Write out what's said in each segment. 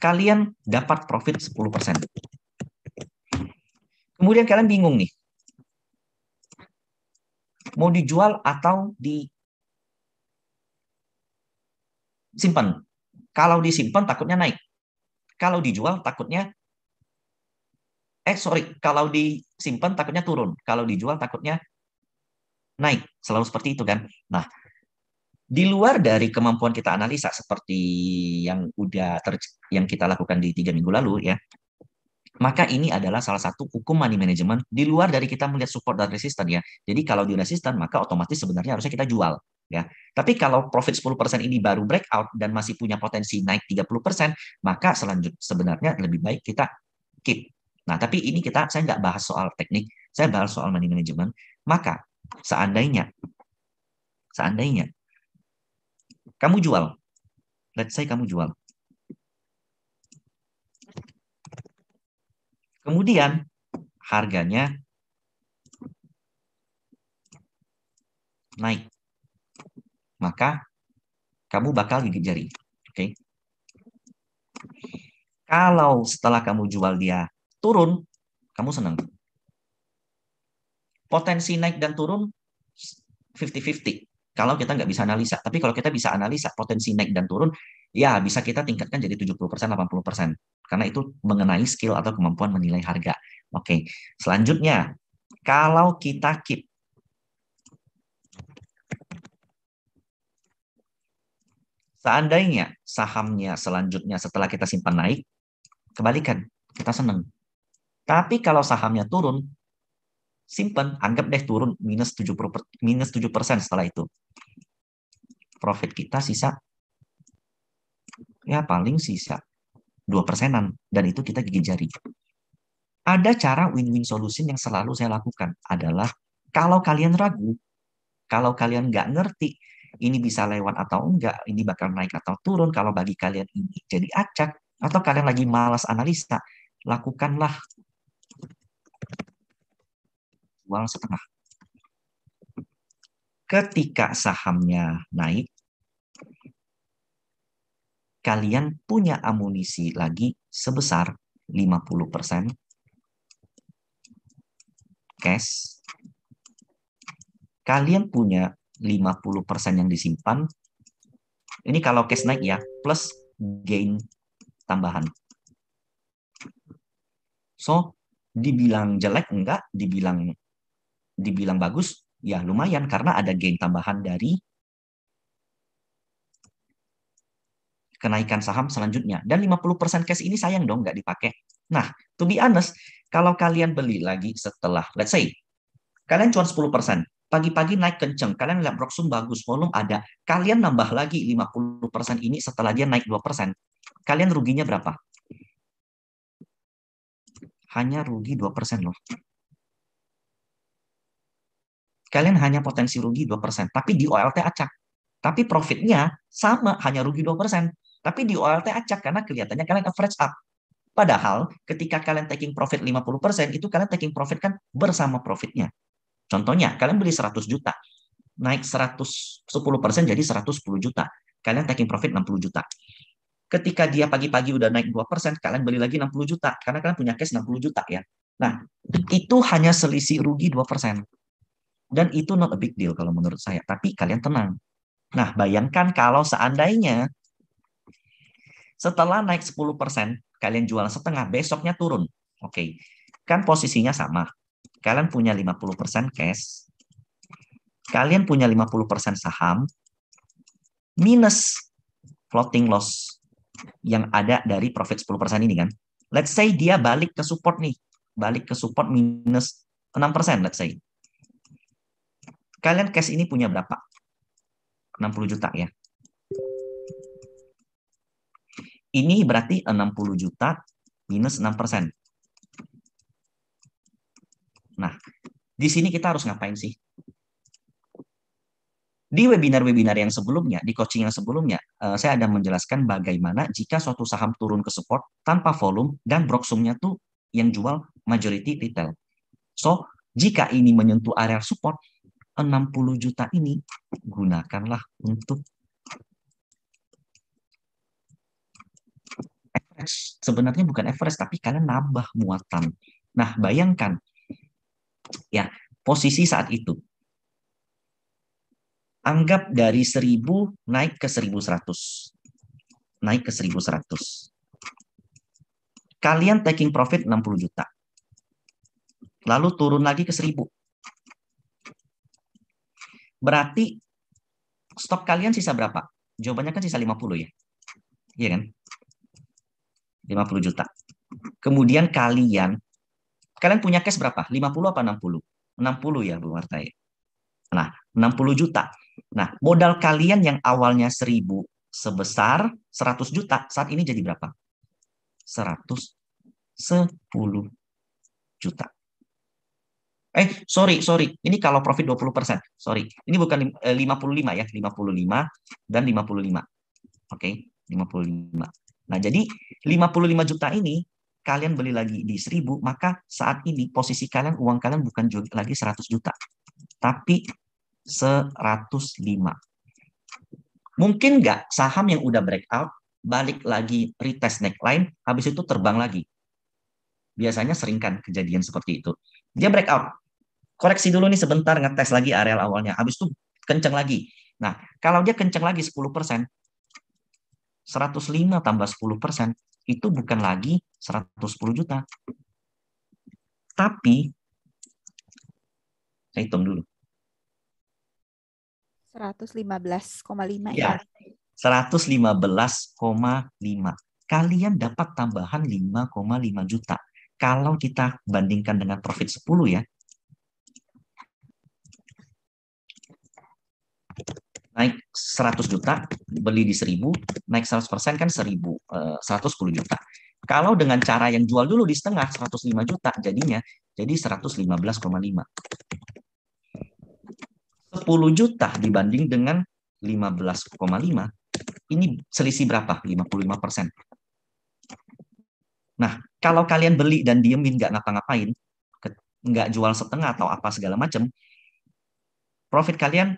kalian dapat profit 10%. Kemudian kalian bingung nih. Mau dijual atau di simpan. Kalau disimpan takutnya naik. Kalau dijual takutnya eh sorry, kalau disimpan takutnya turun. Kalau dijual takutnya naik. Selalu seperti itu kan. Nah, di luar dari kemampuan kita analisa seperti yang udah ter, yang kita lakukan di tiga minggu lalu ya maka ini adalah salah satu hukum money management di luar dari kita melihat support dan resistance ya. Jadi kalau di resistance maka otomatis sebenarnya harusnya kita jual ya. Tapi kalau profit 10% ini baru breakout dan masih punya potensi naik 30%, maka selanjutnya sebenarnya lebih baik kita keep. Nah, tapi ini kita saya nggak bahas soal teknik, saya bahas soal money management. Maka seandainya seandainya kamu jual. Let's say kamu jual. Kemudian harganya naik. Maka kamu bakal gigit jari. Oke. Okay? Kalau setelah kamu jual dia turun, kamu senang. Potensi naik dan turun 50-50 kalau kita nggak bisa analisa. Tapi kalau kita bisa analisa potensi naik dan turun, ya bisa kita tingkatkan jadi 70%, 80%. Karena itu mengenai skill atau kemampuan menilai harga. Oke, selanjutnya, kalau kita keep Seandainya sahamnya selanjutnya setelah kita simpan naik, kebalikan, kita senang. Tapi kalau sahamnya turun, simpen, anggap deh turun minus 7 minus 7 persen setelah itu. Profit kita sisa ya paling sisa 2 persenan dan itu kita gigit jari. Ada cara win-win solution yang selalu saya lakukan adalah kalau kalian ragu, kalau kalian nggak ngerti ini bisa lewat atau enggak, ini bakal naik atau turun, kalau bagi kalian ini jadi acak, atau kalian lagi malas analisa, lakukanlah uang setengah. Ketika sahamnya naik, kalian punya amunisi lagi sebesar 50% cash. Kalian punya 50% yang disimpan. Ini kalau cash naik ya, plus gain tambahan. So, dibilang jelek enggak, dibilang dibilang bagus, ya lumayan karena ada gain tambahan dari kenaikan saham selanjutnya. Dan 50% cash ini sayang dong nggak dipakai. Nah, to be honest, kalau kalian beli lagi setelah, let's say, kalian cuma 10%, pagi-pagi naik kenceng, kalian lihat Broksum bagus, volume ada, kalian nambah lagi 50% ini setelah dia naik 2%, kalian ruginya berapa? Hanya rugi 2% loh kalian hanya potensi rugi 2%, tapi di OLT acak. Tapi profitnya sama, hanya rugi 2%, tapi di OLT acak karena kelihatannya kalian average up. Padahal ketika kalian taking profit 50%, itu kalian taking profit kan bersama profitnya. Contohnya, kalian beli 100 juta, naik sepuluh persen jadi 110 juta. Kalian taking profit 60 juta. Ketika dia pagi-pagi udah naik 2%, kalian beli lagi 60 juta, karena kalian punya cash 60 juta ya. Nah, itu hanya selisih rugi persen. Dan itu not a big deal kalau menurut saya. Tapi kalian tenang. Nah, bayangkan kalau seandainya setelah naik 10%, kalian jual setengah, besoknya turun. Oke, okay. kan posisinya sama. Kalian punya 50% cash, kalian punya 50% saham, minus floating loss yang ada dari profit 10% ini kan. Let's say dia balik ke support nih, balik ke support minus 6%, let's say. Kalian cash ini punya berapa? 60 juta ya. Ini berarti 60 juta minus 6 persen. Nah, di sini kita harus ngapain sih? Di webinar-webinar yang sebelumnya, di coaching yang sebelumnya, eh, saya ada menjelaskan bagaimana jika suatu saham turun ke support tanpa volume dan broksumnya tuh yang jual majority retail. So, jika ini menyentuh area support, 60 juta ini gunakanlah untuk Everest. Sebenarnya bukan Everest, tapi kalian nambah muatan. Nah, bayangkan ya posisi saat itu. Anggap dari 1000 naik ke 1100. Naik ke 1100. Kalian taking profit 60 juta. Lalu turun lagi ke 1000 Berarti stok kalian sisa berapa? Jawabannya kan sisa 50 ya. Iya kan? 50 juta. Kemudian kalian kalian punya cash berapa? 50 apa 60? 60 ya Bu Marta ya. Nah, 60 juta. Nah, modal kalian yang awalnya 1000 sebesar 100 juta, saat ini jadi berapa? 110 juta. Eh, sorry, sorry. Ini kalau profit 20%. Sorry. Ini bukan 55 ya, 55 dan 55. Oke, okay, 55. Nah, jadi 55 juta ini kalian beli lagi di 1000, maka saat ini posisi kalian uang kalian bukan lagi 100 juta, tapi 105. Mungkin nggak saham yang udah breakout balik lagi retest neckline, habis itu terbang lagi. Biasanya sering kan kejadian seperti itu. Dia breakout, koreksi dulu nih sebentar ngetes lagi areal awalnya. Habis itu kenceng lagi. Nah, kalau dia kenceng lagi 10%, 105 tambah 10% itu bukan lagi 110 juta. Tapi saya hitung dulu. 115,5 ya. ya. 115,5. Kalian dapat tambahan 5,5 juta. Kalau kita bandingkan dengan profit 10 ya, 100 juta, beli di 1000, naik 100% kan 1000, 110 eh, juta. Kalau dengan cara yang jual dulu di setengah 105 juta jadinya jadi 115,5. 10 juta dibanding dengan 15,5 ini selisih berapa? 55%. Nah, kalau kalian beli dan diemin nggak ngapa-ngapain, nggak jual setengah atau apa segala macam, profit kalian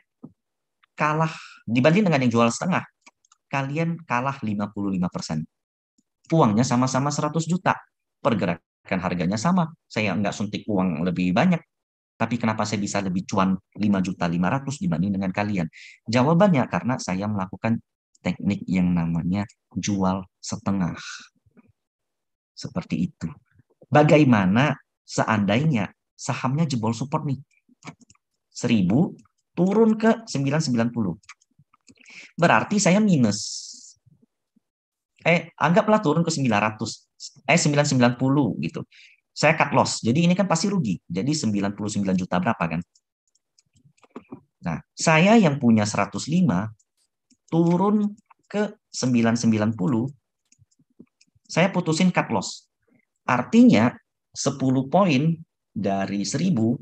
kalah dibanding dengan yang jual setengah, kalian kalah 55%. Uangnya sama-sama 100 juta. Pergerakan harganya sama. Saya nggak suntik uang lebih banyak. Tapi kenapa saya bisa lebih cuan 5 juta 500 dibanding dengan kalian? Jawabannya karena saya melakukan teknik yang namanya jual setengah. Seperti itu. Bagaimana seandainya sahamnya jebol support nih? 1000 turun ke 990. Berarti saya minus. Eh, anggaplah turun ke 900, eh 990 gitu. Saya cut loss. Jadi ini kan pasti rugi. Jadi 99 juta berapa kan? Nah, saya yang punya 105 turun ke 990, saya putusin cut loss. Artinya 10 poin dari 1000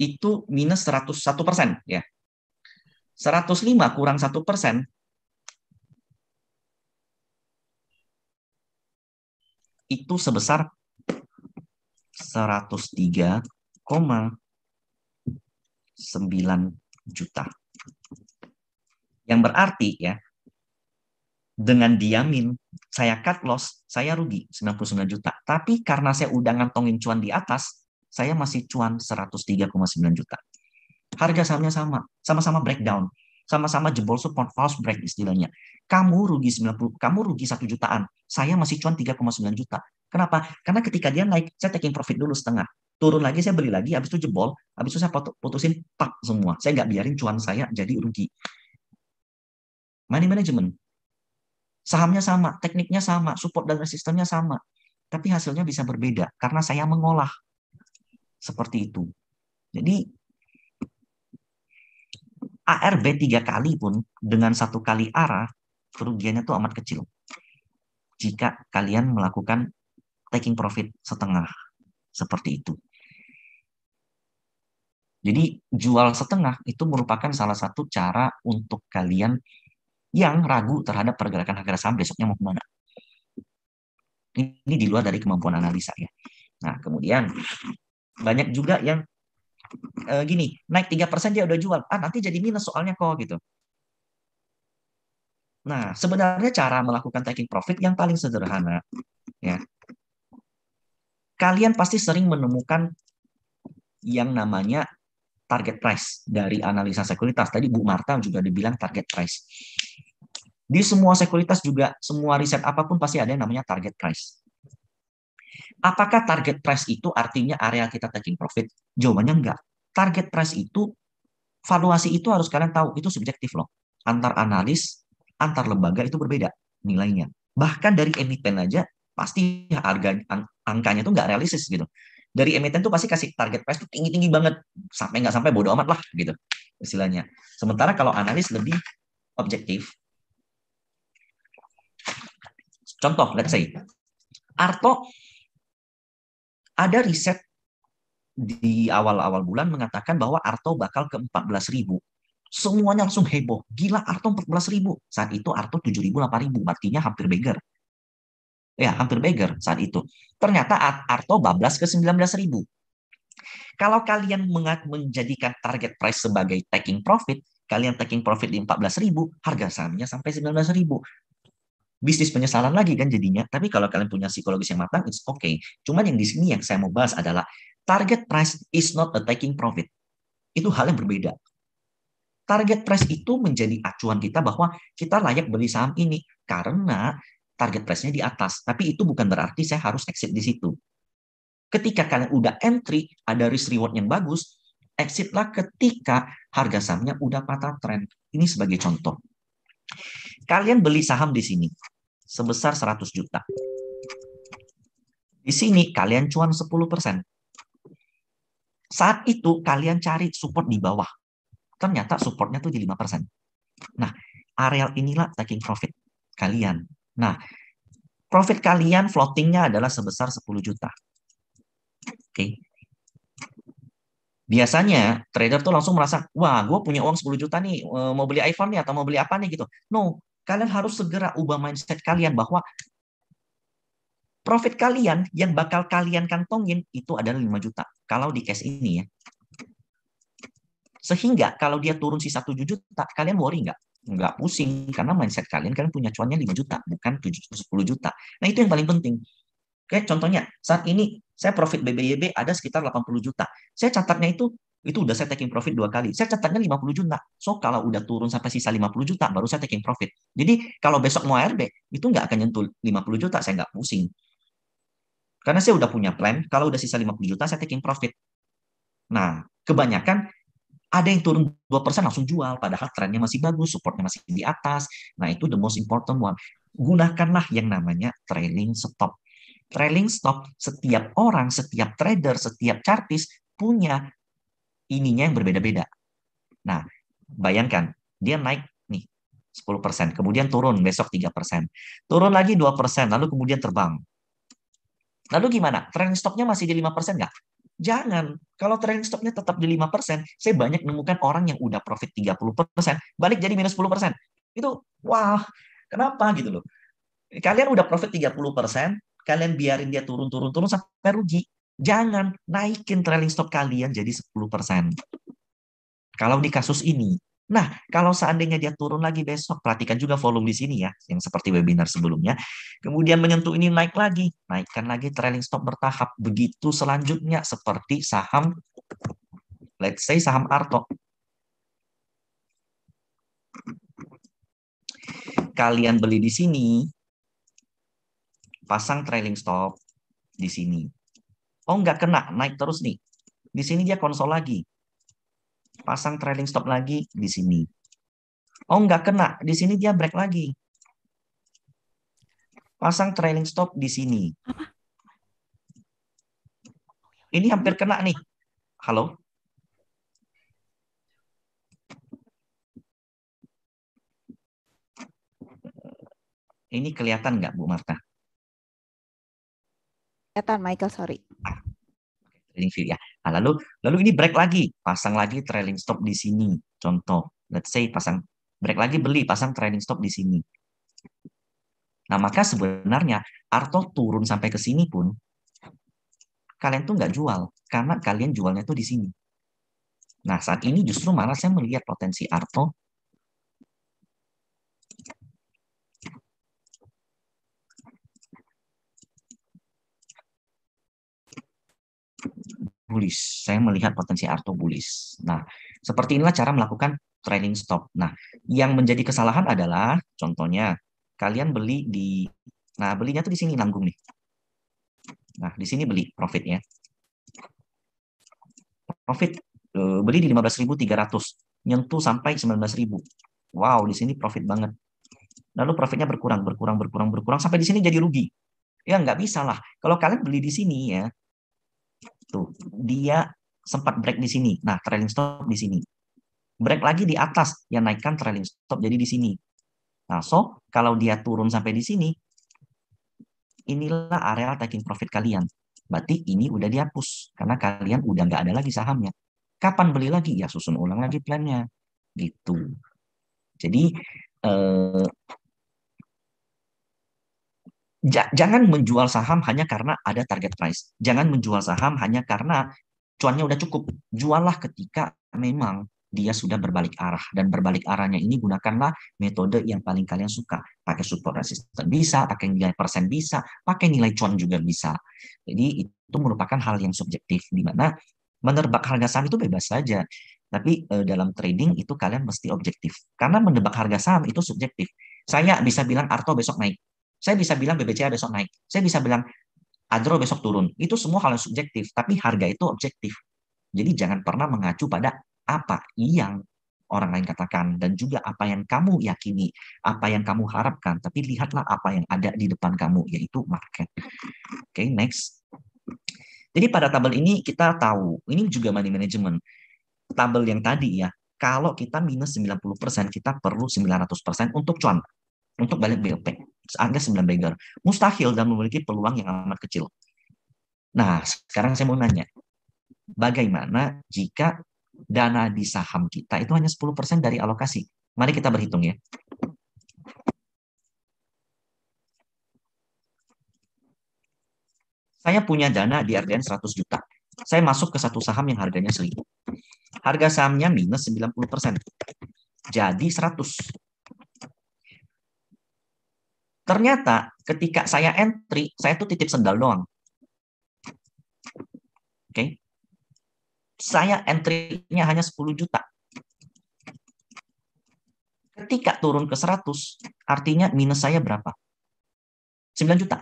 itu minus 101 persen. Ya. 105 kurang 1 persen itu sebesar 103,9 juta. Yang berarti ya, dengan diamin saya cut loss, saya rugi 99 juta. Tapi karena saya udah ngantongin cuan di atas, saya masih cuan 103,9 juta. Harga sahamnya sama, sama-sama breakdown, sama-sama jebol support false break istilahnya. Kamu rugi 90, kamu rugi 1 jutaan, saya masih cuan 3,9 juta. Kenapa? Karena ketika dia naik, saya taking profit dulu setengah. Turun lagi, saya beli lagi, habis itu jebol, habis itu saya putusin pak semua. Saya nggak biarin cuan saya jadi rugi. Money management. Sahamnya sama, tekniknya sama, support dan resistennya sama. Tapi hasilnya bisa berbeda karena saya mengolah seperti itu. Jadi ARB tiga kali pun dengan satu kali arah kerugiannya itu amat kecil. Jika kalian melakukan taking profit setengah seperti itu. Jadi jual setengah itu merupakan salah satu cara untuk kalian yang ragu terhadap pergerakan harga saham besoknya mau kemana. Ini di luar dari kemampuan analisa ya. Nah kemudian banyak juga yang uh, gini, naik tiga persen dia udah jual. Ah, nanti jadi minus soalnya kok gitu. Nah, sebenarnya cara melakukan taking profit yang paling sederhana ya. Kalian pasti sering menemukan yang namanya target price dari analisa sekuritas. Tadi Bu Marta juga dibilang target price. Di semua sekuritas juga, semua riset apapun pasti ada yang namanya target price. Apakah target price itu artinya area kita taking profit? Jawabannya enggak. Target price itu, valuasi itu harus kalian tahu, itu subjektif loh. Antar analis, antar lembaga itu berbeda nilainya. Bahkan dari emiten aja, pasti harga angkanya itu enggak realistis gitu. Dari emiten tuh pasti kasih target price tuh tinggi-tinggi banget. Sampai enggak sampai bodo amat lah gitu istilahnya. Sementara kalau analis lebih objektif. Contoh, let's say, Arto ada riset di awal-awal bulan mengatakan bahwa Arto bakal ke 14 ribu. Semuanya langsung heboh. Gila Arto 14 ribu. Saat itu Arto 7 ribu, 8 ribu. Artinya hampir beggar. Ya, hampir beggar saat itu. Ternyata Arto bablas ke 19 ribu. Kalau kalian menjadikan target price sebagai taking profit, kalian taking profit di 14 ribu, harga sahamnya sampai 19 ribu bisnis penyesalan lagi kan jadinya. Tapi kalau kalian punya psikologis yang matang, it's okay. Cuman yang di sini yang saya mau bahas adalah target price is not a taking profit. Itu hal yang berbeda. Target price itu menjadi acuan kita bahwa kita layak beli saham ini karena target price-nya di atas. Tapi itu bukan berarti saya harus exit di situ. Ketika kalian udah entry, ada risk reward yang bagus, exitlah ketika harga sahamnya udah patah trend. Ini sebagai contoh. Kalian beli saham di sini sebesar 100 juta. Di sini kalian cuan 10%. Saat itu kalian cari support di bawah. Ternyata supportnya tuh di 5%. Nah, areal inilah taking profit kalian. Nah, profit kalian floatingnya adalah sebesar 10 juta. Oke. Okay. Biasanya trader tuh langsung merasa, wah gue punya uang 10 juta nih, eh, mau beli iPhone nih atau mau beli apa nih gitu. No, kalian harus segera ubah mindset kalian bahwa profit kalian yang bakal kalian kantongin itu adalah 5 juta. Kalau di case ini ya. Sehingga kalau dia turun sisa 7 juta, kalian worry nggak? Nggak pusing, karena mindset kalian, kalian punya cuannya 5 juta, bukan 7, 10 juta. Nah itu yang paling penting. Oke, contohnya, saat ini saya profit BBYB ada sekitar 80 juta. Saya catatnya itu itu udah saya taking profit dua kali. Saya catatnya 50 juta. So, kalau udah turun sampai sisa 50 juta, baru saya taking profit. Jadi, kalau besok mau ARB, itu nggak akan nyentuh 50 juta, saya nggak pusing. Karena saya udah punya plan, kalau udah sisa 50 juta, saya taking profit. Nah, kebanyakan ada yang turun 2% langsung jual, padahal trennya masih bagus, supportnya masih di atas. Nah, itu the most important one. Gunakanlah yang namanya trailing stop. Trailing stop, setiap orang, setiap trader, setiap chartist punya ininya yang berbeda-beda. Nah, bayangkan dia naik nih 10%, kemudian turun besok 3%, turun lagi 2%, lalu kemudian terbang. Lalu gimana? Trailing stoknya masih di 5% nggak? Jangan. Kalau trailing stoknya tetap di 5%, saya banyak menemukan orang yang udah profit 30%, balik jadi minus 10%. Itu, wah, kenapa gitu loh. Kalian udah profit 30%, kalian biarin dia turun-turun-turun sampai rugi. Jangan naikin trailing stop kalian jadi 10%. Kalau di kasus ini. Nah, kalau seandainya dia turun lagi besok, perhatikan juga volume di sini ya, yang seperti webinar sebelumnya. Kemudian menyentuh ini naik lagi, naikkan lagi trailing stop bertahap. Begitu selanjutnya seperti saham, let's say saham Arto. Kalian beli di sini, pasang trailing stop di sini. Oh nggak kena, naik terus nih. Di sini dia konsol lagi. Pasang trailing stop lagi di sini. Oh nggak kena, di sini dia break lagi. Pasang trailing stop di sini. Apa? Ini hampir kena nih. Halo? Ini kelihatan nggak Bu Marta? Etan Michael, sorry. Trailing view ya. Nah, lalu lalu ini break lagi, pasang lagi trailing stop di sini. Contoh, let's say pasang break lagi beli, pasang trailing stop di sini. Nah, maka sebenarnya Arto turun sampai ke sini pun kalian tuh nggak jual karena kalian jualnya tuh di sini. Nah, saat ini justru malah saya melihat potensi Arto Bullish, Saya melihat potensi Arto bullish. Nah, seperti inilah cara melakukan trailing stop. Nah, yang menjadi kesalahan adalah contohnya kalian beli di nah belinya tuh di sini nanggung nih. Nah, di sini beli profitnya. Profit eh, beli di 15.300, nyentuh sampai 19.000. Wow, di sini profit banget. Lalu profitnya berkurang, berkurang, berkurang, berkurang sampai di sini jadi rugi. Ya nggak bisa lah. Kalau kalian beli di sini ya, Tuh, dia sempat break di sini. Nah, trailing stop di sini. Break lagi di atas yang naikkan trailing stop jadi di sini. Nah, so kalau dia turun sampai di sini, inilah area taking profit kalian. Berarti ini udah dihapus karena kalian udah nggak ada lagi sahamnya. Kapan beli lagi? Ya susun ulang lagi plannya, gitu. Jadi eh, jangan menjual saham hanya karena ada target price. Jangan menjual saham hanya karena cuannya udah cukup. Juallah ketika memang dia sudah berbalik arah dan berbalik arahnya ini gunakanlah metode yang paling kalian suka pakai support resistance bisa pakai nilai persen bisa pakai nilai cuan juga bisa jadi itu merupakan hal yang subjektif di mana menerbak harga saham itu bebas saja tapi e, dalam trading itu kalian mesti objektif karena menebak harga saham itu subjektif saya bisa bilang Arto besok naik saya bisa bilang BBCA besok naik. Saya bisa bilang Adro besok turun. Itu semua hal yang subjektif, tapi harga itu objektif. Jadi jangan pernah mengacu pada apa yang orang lain katakan dan juga apa yang kamu yakini, apa yang kamu harapkan, tapi lihatlah apa yang ada di depan kamu yaitu market. Oke, okay, next. Jadi pada tabel ini kita tahu, ini juga money management. Tabel yang tadi ya, kalau kita minus 90%, kita perlu 900% untuk cuan, untuk balik BLP. Angka 9 bagger. Mustahil dan memiliki peluang yang amat kecil. Nah, sekarang saya mau nanya, bagaimana jika dana di saham kita itu hanya 10% dari alokasi? Mari kita berhitung ya. Saya punya dana di RDN 100 juta. Saya masuk ke satu saham yang harganya seribu. Harga sahamnya minus 90%. Jadi 100 Ternyata ketika saya entry, saya tuh titip sendal doang. Oke. Okay. Saya entry-nya hanya 10 juta. Ketika turun ke 100, artinya minus saya berapa? 9 juta.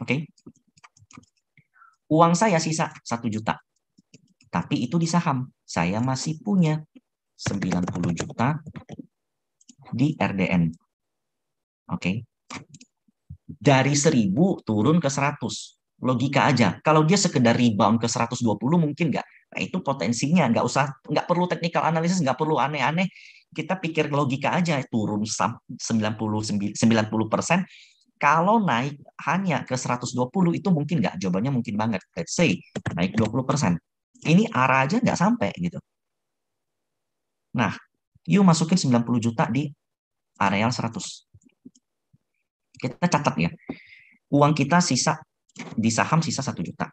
Oke. Okay. Uang saya sisa 1 juta. Tapi itu di saham. Saya masih punya 90 juta di RDN. Oke. Okay. Dari 1000 turun ke 100. Logika aja. Kalau dia sekedar rebound ke 120 mungkin nggak? Nah itu potensinya. Nggak usah, nggak perlu technical analysis, nggak perlu aneh-aneh. Kita pikir logika aja. Turun 90, 90 persen, kalau naik hanya ke 120 itu mungkin nggak? Jawabannya mungkin banget. Let's say naik 20 persen. Ini arah aja nggak sampai gitu. Nah, you masukin 90 juta di areal 100. Kita catat ya. Uang kita sisa di saham sisa 1 juta.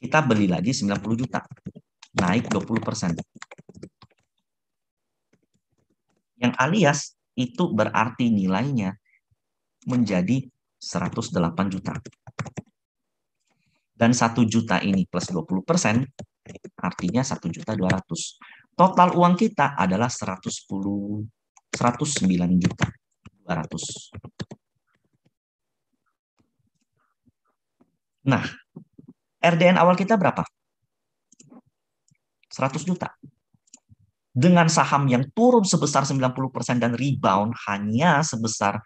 Kita beli lagi 90 juta. Naik 20 persen. Yang alias itu berarti nilainya menjadi 108 juta. Dan 1 juta ini plus 20 persen, artinya 1 juta 200. Total uang kita adalah 110, 109 juta. 200. Nah, RDN awal kita berapa? 100 juta. Dengan saham yang turun sebesar 90% dan rebound hanya sebesar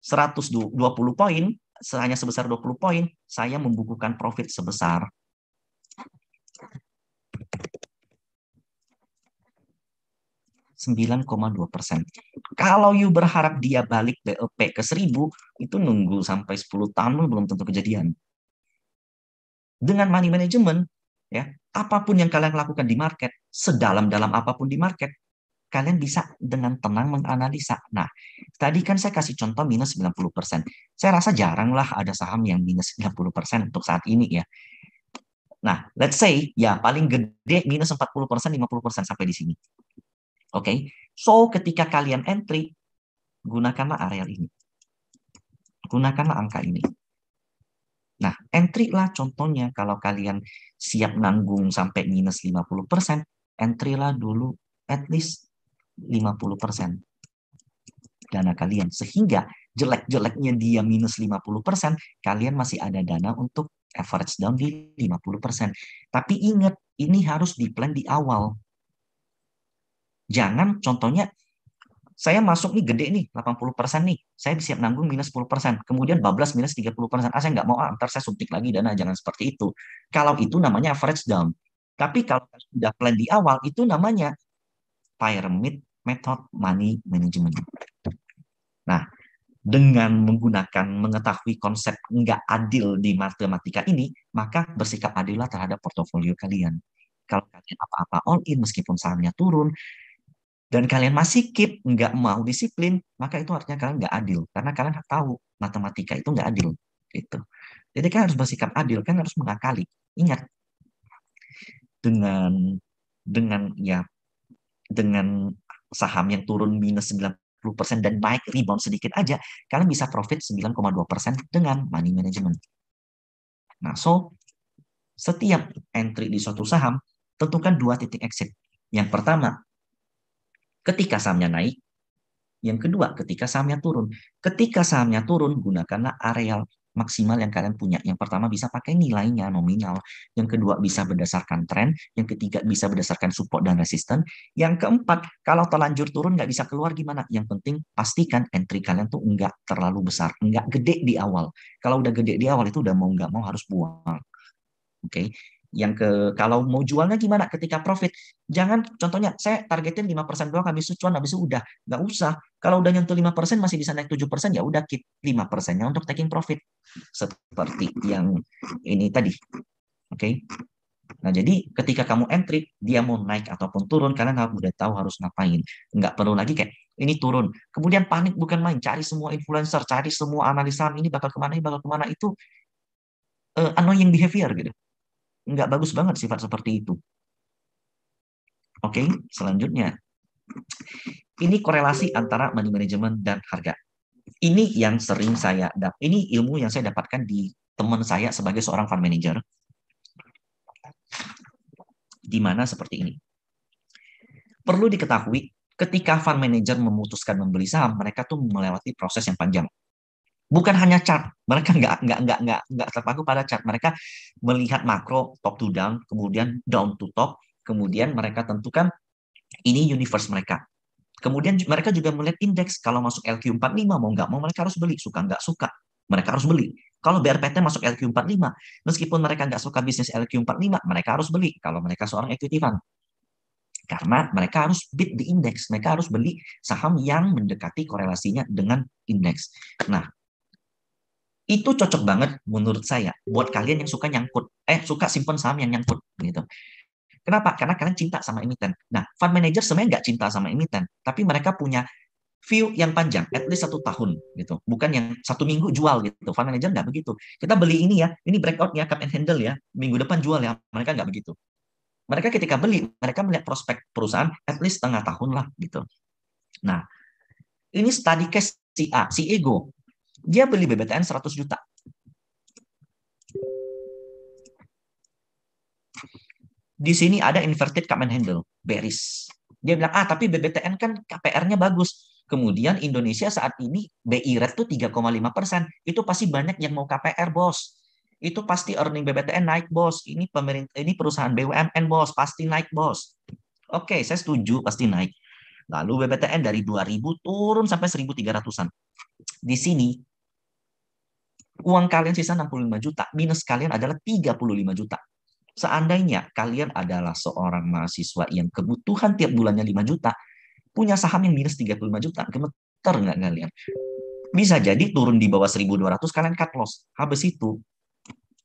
120 poin, hanya sebesar 20 poin, saya membukukan profit sebesar 9,2 persen. Kalau you berharap dia balik BOP eh, ke 1000, itu nunggu sampai 10 tahun belum tentu kejadian. Dengan money management, ya apapun yang kalian lakukan di market, sedalam-dalam apapun di market, kalian bisa dengan tenang menganalisa. Nah, tadi kan saya kasih contoh minus 90 persen. Saya rasa jaranglah ada saham yang minus 90 persen untuk saat ini ya. Nah, let's say ya paling gede minus 40 persen, 50 persen sampai di sini. Oke, okay? so ketika kalian entry, gunakanlah areal ini. Gunakanlah angka ini. Nah, entry lah contohnya kalau kalian siap nanggung sampai minus 50%, entry lah dulu at least 50% dana kalian. Sehingga jelek-jeleknya dia minus 50%, kalian masih ada dana untuk average down di 50%. Tapi ingat, ini harus di plan di awal. Jangan contohnya saya masuk nih gede nih 80% persen nih. Saya bisa nanggung minus 10%. persen, Kemudian bablas minus 30%. Ah saya nggak mau ah, ntar saya suntik lagi dana jangan seperti itu. Kalau itu namanya average down. Tapi kalau sudah plan di awal itu namanya pyramid method money management. Nah, dengan menggunakan mengetahui konsep nggak adil di matematika ini, maka bersikap adillah terhadap portofolio kalian. Kalau kalian apa-apa all in meskipun sahamnya turun, dan kalian masih keep nggak mau disiplin, maka itu artinya kalian nggak adil karena kalian harus tahu matematika itu nggak adil gitu. Jadi kalian harus bersikap adil, kalian harus mengakali. Ingat dengan dengan ya dengan saham yang turun minus 90% dan naik rebound sedikit aja, kalian bisa profit 9,2% dengan money management. Nah, so setiap entry di suatu saham tentukan dua titik exit. Yang pertama, ketika sahamnya naik. Yang kedua, ketika sahamnya turun. Ketika sahamnya turun, gunakanlah areal maksimal yang kalian punya. Yang pertama bisa pakai nilainya nominal, yang kedua bisa berdasarkan tren, yang ketiga bisa berdasarkan support dan resisten, yang keempat kalau terlanjur turun nggak bisa keluar gimana? Yang penting pastikan entry kalian tuh nggak terlalu besar, nggak gede di awal. Kalau udah gede di awal itu udah mau nggak mau harus buang. Oke, okay? yang ke kalau mau jualnya gimana ketika profit jangan contohnya saya targetin persen doang habis itu cuan habis itu udah nggak usah kalau udah nyentuh lima persen masih bisa naik tujuh persen ya udah keep lima persennya untuk taking profit seperti yang ini tadi oke okay? nah jadi ketika kamu entry dia mau naik ataupun turun karena kamu udah tahu harus ngapain nggak perlu lagi kayak ini turun kemudian panik bukan main cari semua influencer cari semua analisa ini bakal kemana ini bakal kemana itu uh, annoying behavior gitu nggak bagus banget sifat seperti itu. Oke, okay, selanjutnya. Ini korelasi antara money management dan harga. Ini yang sering saya dapat. Ini ilmu yang saya dapatkan di teman saya sebagai seorang fund manager. Di mana seperti ini. Perlu diketahui, ketika fund manager memutuskan membeli saham, mereka tuh melewati proses yang panjang bukan hanya chart mereka nggak nggak nggak nggak nggak terpaku pada chart mereka melihat makro top to down kemudian down to top kemudian mereka tentukan ini universe mereka kemudian mereka juga melihat indeks kalau masuk LQ45 mau nggak mau mereka harus beli suka nggak suka mereka harus beli kalau BRPT masuk LQ45 meskipun mereka nggak suka bisnis LQ45 mereka harus beli kalau mereka seorang equity fund karena mereka harus bid di indeks, mereka harus beli saham yang mendekati korelasinya dengan indeks. Nah, itu cocok banget menurut saya buat kalian yang suka nyangkut, eh suka simpan saham yang nyangkut gitu. Kenapa? Karena kalian cinta sama emiten. Nah, fund manager sebenarnya nggak cinta sama emiten, tapi mereka punya view yang panjang, at least satu tahun gitu. Bukan yang satu minggu jual gitu. Fund manager nggak begitu. Kita beli ini ya, ini breakoutnya cap and handle ya, minggu depan jual ya. Mereka nggak begitu. Mereka ketika beli, mereka melihat prospek perusahaan at least setengah tahun lah gitu. Nah, ini study case si A, si ego. Dia beli BBTN 100 juta. Di sini ada inverted command and handle, Beris Dia bilang, ah tapi BBTN kan KPR-nya bagus. Kemudian Indonesia saat ini BI rate tuh 3,5 persen. Itu pasti banyak yang mau KPR, bos. Itu pasti earning BBTN naik, bos. Ini pemerintah, ini perusahaan BUMN, bos. Pasti naik, bos. Oke, saya setuju, pasti naik. Lalu BBTN dari 2000 turun sampai 1300-an. Di sini uang kalian sisa 65 juta, minus kalian adalah 35 juta. Seandainya kalian adalah seorang mahasiswa yang kebutuhan tiap bulannya 5 juta, punya saham yang minus 35 juta, gemeter nggak kalian? Bisa jadi turun di bawah 1.200, kalian cut loss. Habis itu,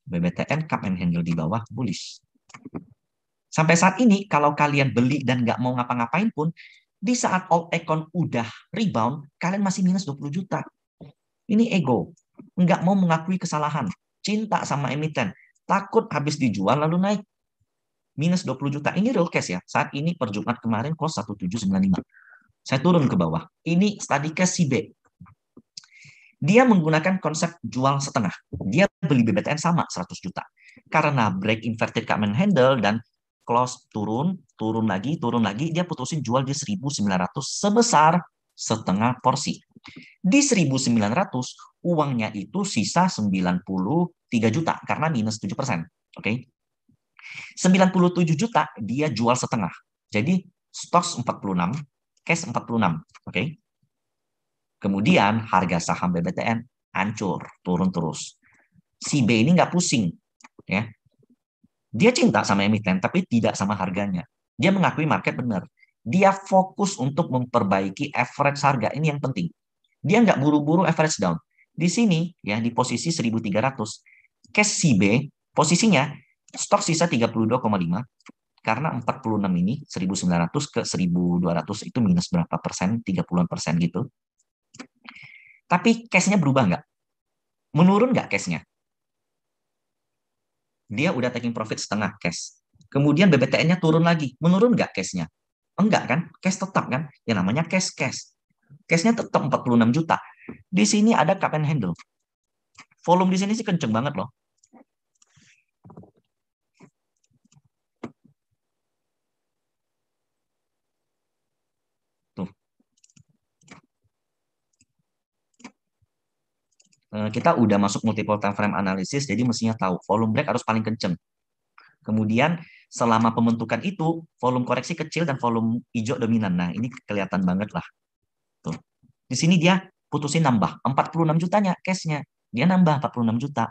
BBTN cup and handle di bawah bullish. Sampai saat ini, kalau kalian beli dan nggak mau ngapa-ngapain pun, di saat all econ udah rebound, kalian masih minus 20 juta. Ini ego nggak mau mengakui kesalahan. Cinta sama emiten. Takut habis dijual lalu naik. Minus 20 juta. Ini real case ya. Saat ini per Jumat kemarin close 1795. Saya turun ke bawah. Ini study case si B. Dia menggunakan konsep jual setengah. Dia beli BBTN sama 100 juta. Karena break inverted Kamen handle dan close turun, turun lagi, turun lagi, dia putusin jual di 1900 sebesar setengah porsi. Di 1900 uangnya itu sisa 93 juta karena minus 7 persen. Oke, okay? 97 juta dia jual setengah. Jadi stok 46, cash 46. Oke, okay? kemudian harga saham BBTN hancur, turun terus. Si B ini nggak pusing, ya. Dia cinta sama emiten, tapi tidak sama harganya. Dia mengakui market benar. Dia fokus untuk memperbaiki average harga. Ini yang penting. Dia nggak buru-buru average down. Di sini, ya di posisi 1.300, cash si B, posisinya stok sisa 32,5, karena 46 ini 1900 ke 1200 itu minus berapa persen, 30-an persen gitu. Tapi cashnya berubah nggak? Menurun nggak cashnya? Dia udah taking profit setengah cash. Kemudian BBTN-nya turun lagi. Menurun nggak cashnya? Enggak kan? Cash tetap kan? Yang namanya cash cash. Cashnya tetap 46 juta. Di sini ada cap and handle. Volume di sini sih kenceng banget loh. Tuh. Eh, kita udah masuk multiple time frame analysis, jadi mestinya tahu volume break harus paling kenceng. Kemudian selama pembentukan itu volume koreksi kecil dan volume hijau dominan. Nah, ini kelihatan banget lah. Tuh. Di sini dia putusin nambah 46 jutanya cashnya. Dia nambah 46 juta.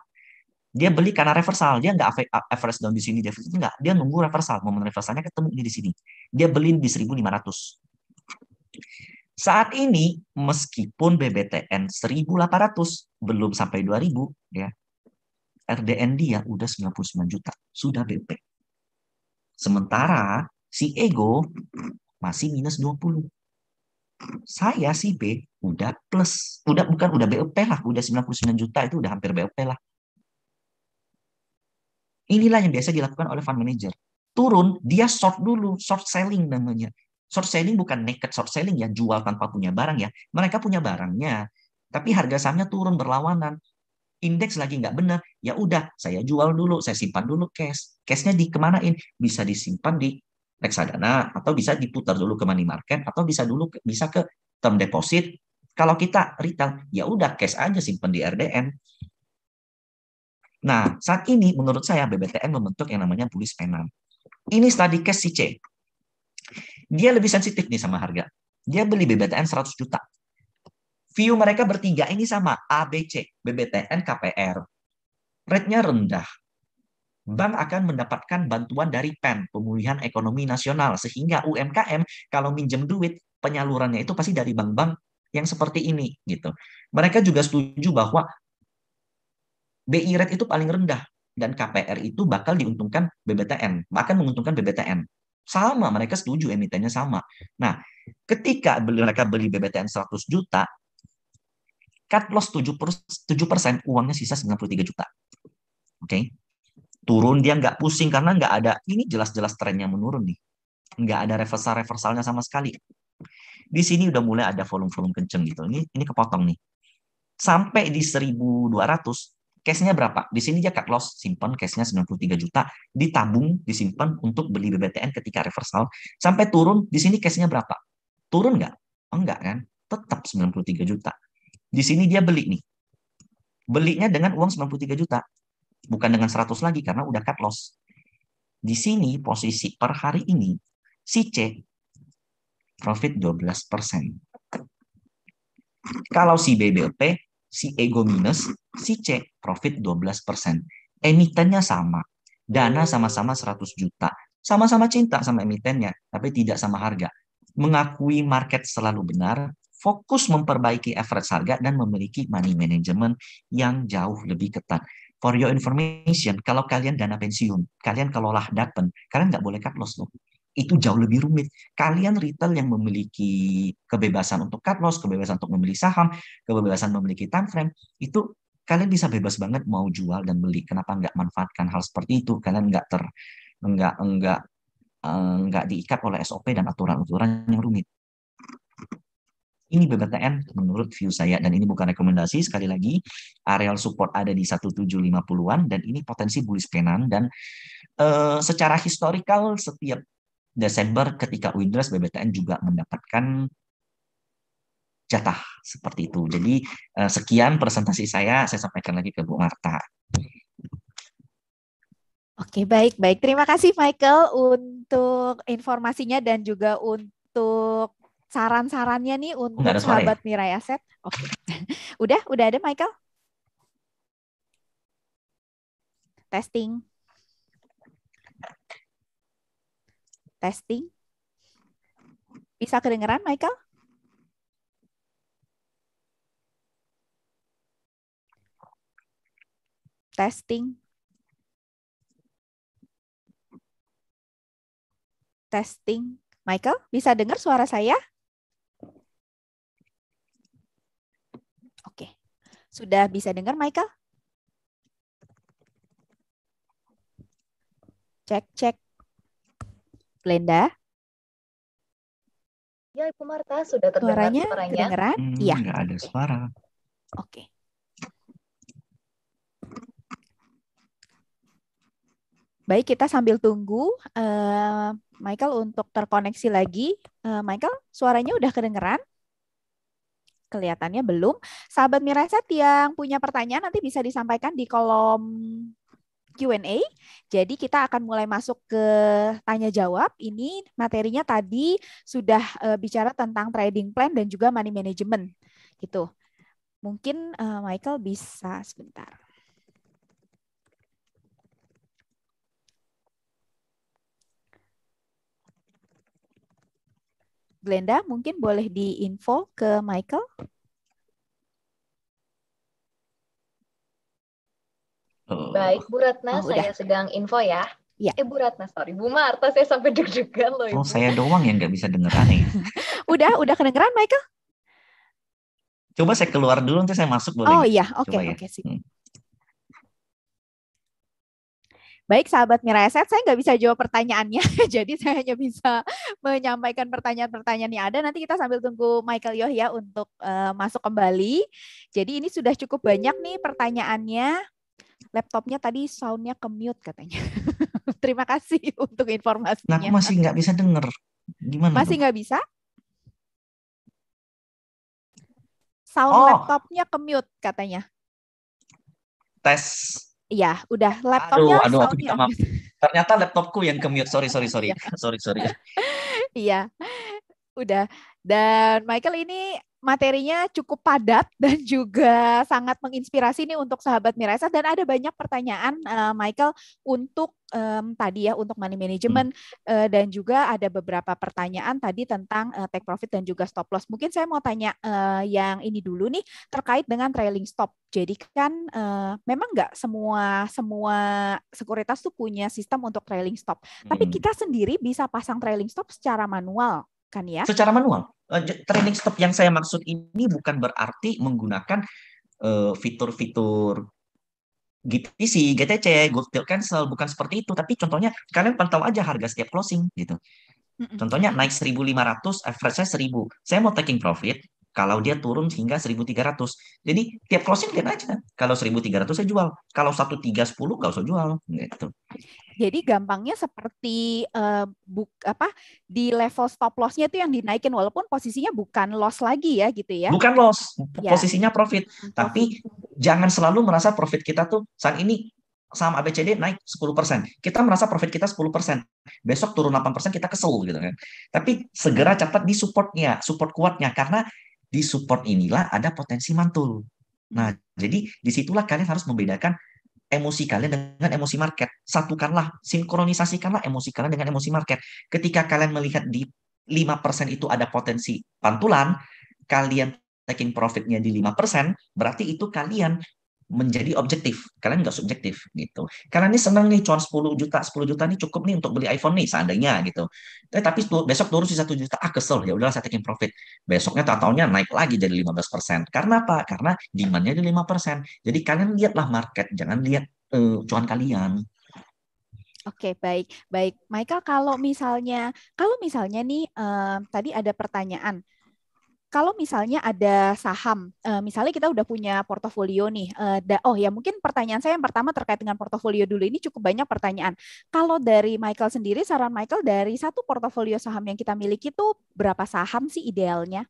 Dia beli karena reversal, dia nggak average down di sini, dia nggak. Dia nunggu reversal, momen reversalnya ketemu ini di sini. Dia beli di 1500. Saat ini meskipun BBTN 1800 belum sampai 2000 ya. RDN dia udah 99 juta, sudah BP Sementara si ego masih minus 20. Saya si B udah plus, udah bukan udah BOP lah, udah 99 juta itu udah hampir BOP lah. Inilah yang biasa dilakukan oleh fund manager. Turun, dia short dulu, short selling namanya. Short selling bukan naked short selling ya, jual tanpa punya barang ya. Mereka punya barangnya, tapi harga sahamnya turun berlawanan indeks lagi nggak benar, ya udah saya jual dulu, saya simpan dulu cash. Cashnya di kemanain? Bisa disimpan di reksadana atau bisa diputar dulu ke money market atau bisa dulu ke, bisa ke term deposit. Kalau kita retail, ya udah cash aja simpan di RDN. Nah, saat ini menurut saya BBTN membentuk yang namanya bullish penan. Ini study case si C. Dia lebih sensitif nih sama harga. Dia beli BBTN 100 juta. View mereka bertiga ini sama, ABC, BBTN, KPR. Rate-nya rendah. Bank akan mendapatkan bantuan dari PEN, Pemulihan Ekonomi Nasional, sehingga UMKM kalau minjem duit, penyalurannya itu pasti dari bank-bank yang seperti ini. gitu. Mereka juga setuju bahwa BI rate itu paling rendah, dan KPR itu bakal diuntungkan BBTN, bahkan menguntungkan BBTN sama mereka setuju emitennya sama. Nah, ketika mereka beli BBTN 100 juta, cut loss 7 persen, uangnya sisa 93 juta. Oke. Okay? Turun dia nggak pusing karena nggak ada, ini jelas-jelas trennya menurun nih. Nggak ada reversal-reversalnya sama sekali. Di sini udah mulai ada volume-volume kenceng gitu. Ini ini kepotong nih. Sampai di 1200, cashnya berapa? Di sini dia cut loss, simpan cashnya 93 juta, ditabung, disimpan untuk beli BBTN ketika reversal. Sampai turun, di sini cashnya berapa? Turun nggak? enggak oh, kan? Tetap 93 juta di sini dia beli nih. Belinya dengan uang 93 juta. Bukan dengan 100 lagi karena udah cut loss. Di sini posisi per hari ini si C profit 12 Kalau si BBP, si ego minus, si C profit 12 Emitennya sama, dana sama-sama 100 juta, sama-sama cinta sama emitennya, tapi tidak sama harga. Mengakui market selalu benar, fokus memperbaiki average harga dan memiliki money management yang jauh lebih ketat. For your information, kalau kalian dana pensiun, kalian kalau lah dapen, kalian nggak boleh cut loss loh. Itu jauh lebih rumit. Kalian retail yang memiliki kebebasan untuk cut loss, kebebasan untuk membeli saham, kebebasan memiliki time frame, itu kalian bisa bebas banget mau jual dan beli. Kenapa nggak manfaatkan hal seperti itu? Kalian nggak ter nggak nggak eh, nggak diikat oleh SOP dan aturan-aturan yang rumit ini BBTN menurut view saya dan ini bukan rekomendasi sekali lagi areal support ada di 1750-an dan ini potensi bullish penan dan uh, secara historikal setiap Desember ketika Windrush BBTN juga mendapatkan jatah seperti itu. Jadi uh, sekian presentasi saya saya sampaikan lagi ke Bu Marta. Oke, baik-baik. Terima kasih Michael untuk informasinya dan juga untuk saran-sarannya nih untuk ada sahabat ya? Mirai Aset? Oke. Okay. udah, udah ada Michael? Testing. Testing. Bisa kedengeran Michael? Testing. Testing. Michael, bisa dengar suara saya? Sudah bisa dengar Michael? Cek, cek. Glenda? Ya, Ibu Marta, sudah terdengar suaranya? suaranya? Kedengeran? Hmm, iya. ada suara. Oke. Baik, kita sambil tunggu uh, Michael untuk terkoneksi lagi. Uh, Michael, suaranya udah kedengeran? kelihatannya belum. Sahabat Miraset yang punya pertanyaan nanti bisa disampaikan di kolom Q&A. Jadi kita akan mulai masuk ke tanya jawab. Ini materinya tadi sudah uh, bicara tentang trading plan dan juga money management gitu. Mungkin uh, Michael bisa sebentar. Glenda, mungkin boleh diinfo ke Michael. Baik, Bu Ratna, oh, saya sedang info ya. Ya. Eh Bu Ratna, sorry. Bu Marta, saya sampai deg-degan loh. Ibu. Oh, saya doang yang nggak bisa denger aneh. udah, udah kedengeran Michael? Coba saya keluar dulu, nanti saya masuk boleh? Oh iya, oke, ya. oke. Baik sahabat Miraset, saya nggak bisa jawab pertanyaannya, jadi saya hanya bisa menyampaikan pertanyaan-pertanyaan yang ada. Nanti kita sambil tunggu Michael Yoh ya untuk uh, masuk kembali. Jadi ini sudah cukup banyak nih pertanyaannya. Laptopnya tadi soundnya ke mute katanya. Terima kasih untuk informasinya. Nah, masih nggak bisa dengar. Gimana? Masih nggak bisa? Sound oh. laptopnya ke mute katanya. Tes Iya, udah laptopnya. Aduh, aduh, aku minta maaf. Ternyata laptopku yang kemute. Sorry, sorry, sorry, iya. sorry, sorry. Iya, udah. Dan Michael ini materinya cukup padat dan juga sangat menginspirasi nih untuk sahabat Mirasa dan ada banyak pertanyaan uh, Michael untuk um, tadi ya untuk money management hmm. uh, dan juga ada beberapa pertanyaan tadi tentang uh, take profit dan juga stop loss. Mungkin saya mau tanya uh, yang ini dulu nih terkait dengan trailing stop. Jadi kan uh, memang nggak semua semua sekuritas tuh punya sistem untuk trailing stop. Hmm. Tapi kita sendiri bisa pasang trailing stop secara manual kan ya? Secara manual. Eh, training stop yang saya maksud ini bukan berarti menggunakan eh, fitur-fitur uh, GTC, GTC, Gold Deal Cancel, bukan seperti itu. Tapi contohnya, kalian pantau aja harga setiap closing gitu. contohnya naik Contohnya naik 1.500, average-nya 1.000. Saya mau taking profit, kalau dia turun hingga 1300. Jadi tiap closing lihat aja. Kalau 1300 saya jual. Kalau 1310 nggak usah jual gitu. Jadi gampangnya seperti uh, buk apa di level stop lossnya itu yang dinaikin walaupun posisinya bukan loss lagi ya gitu ya. Bukan loss, ya. posisinya profit. Hmm, profit. Tapi jangan selalu merasa profit kita tuh saat ini saham ABCD naik 10%. Kita merasa profit kita 10%. Besok turun 8% kita kesel gitu kan. Tapi segera catat di supportnya, support kuatnya. Karena di support inilah ada potensi mantul. Hmm. Nah, jadi disitulah kalian harus membedakan emosi kalian dengan emosi market. Satukanlah, sinkronisasikanlah emosi kalian dengan emosi market. Ketika kalian melihat di 5% itu ada potensi pantulan, kalian taking profitnya di 5%, berarti itu kalian menjadi objektif. Kalian nggak subjektif gitu. Karena ini senang nih cuan 10 juta, 10 juta ini cukup nih untuk beli iPhone nih seandainya gitu. Eh, tapi besok turun sisa 1 juta, ah kesel ya udahlah saya taking profit. Besoknya tahun-tahunnya naik lagi jadi 15%. Karena apa? Karena demand-nya di 5%. Jadi kalian lihatlah market, jangan lihat uh, cuan kalian. Oke, okay, baik. Baik, Michael kalau misalnya kalau misalnya nih uh, tadi ada pertanyaan kalau misalnya ada saham, eh, misalnya kita udah punya portofolio nih, eh, oh ya mungkin pertanyaan saya yang pertama terkait dengan portofolio dulu ini cukup banyak pertanyaan. Kalau dari Michael sendiri, saran Michael dari satu portofolio saham yang kita miliki itu berapa saham sih idealnya?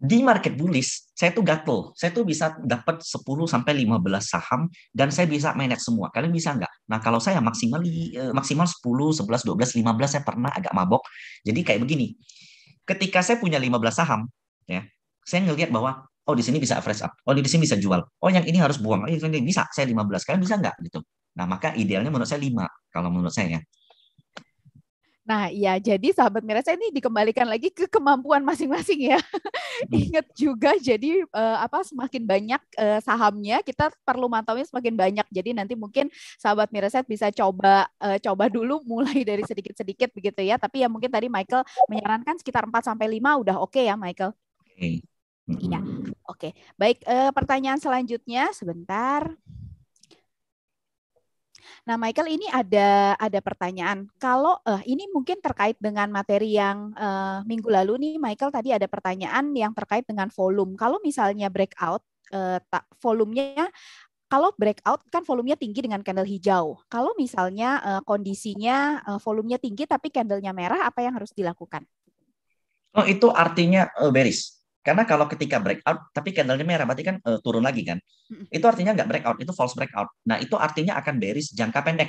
Di market bullish, saya tuh gatel. Saya tuh bisa dapat 10 sampai 15 saham dan saya bisa manage semua. Kalian bisa nggak? Nah, kalau saya maksimal eh, maksimal 10, 11, 12, 15 saya pernah agak mabok. Jadi kayak begini ketika saya punya 15 saham, ya, saya ngelihat bahwa oh di sini bisa fresh up, oh di sini bisa jual, oh yang ini harus buang, oh, ini bisa, saya 15, kalian bisa nggak gitu. Nah maka idealnya menurut saya 5, kalau menurut saya ya. Nah, ya jadi sahabat Mirasa ini dikembalikan lagi ke kemampuan masing-masing ya. Hmm. Ingat juga jadi uh, apa semakin banyak uh, sahamnya kita perlu mantauin semakin banyak. Jadi nanti mungkin sahabat Mirasa bisa coba uh, coba dulu mulai dari sedikit-sedikit begitu ya. Tapi ya mungkin tadi Michael menyarankan sekitar 4 sampai 5 udah oke okay ya Michael. Oke. Okay. Iya. Hmm. Oke. Okay. Baik, uh, pertanyaan selanjutnya sebentar. Nah, Michael ini ada ada pertanyaan. Kalau uh, ini mungkin terkait dengan materi yang uh, minggu lalu nih, Michael tadi ada pertanyaan yang terkait dengan volume. Kalau misalnya breakout, uh, eh, tak, volumenya kalau breakout kan volumenya tinggi dengan candle hijau. Kalau misalnya uh, kondisinya uh, volumenya tinggi tapi candlenya merah, apa yang harus dilakukan? Oh, itu artinya uh, bearish. Karena kalau ketika breakout, tapi candlenya merah, berarti kan uh, turun lagi kan? Itu artinya nggak breakout, itu false breakout. Nah, itu artinya akan bearish jangka pendek.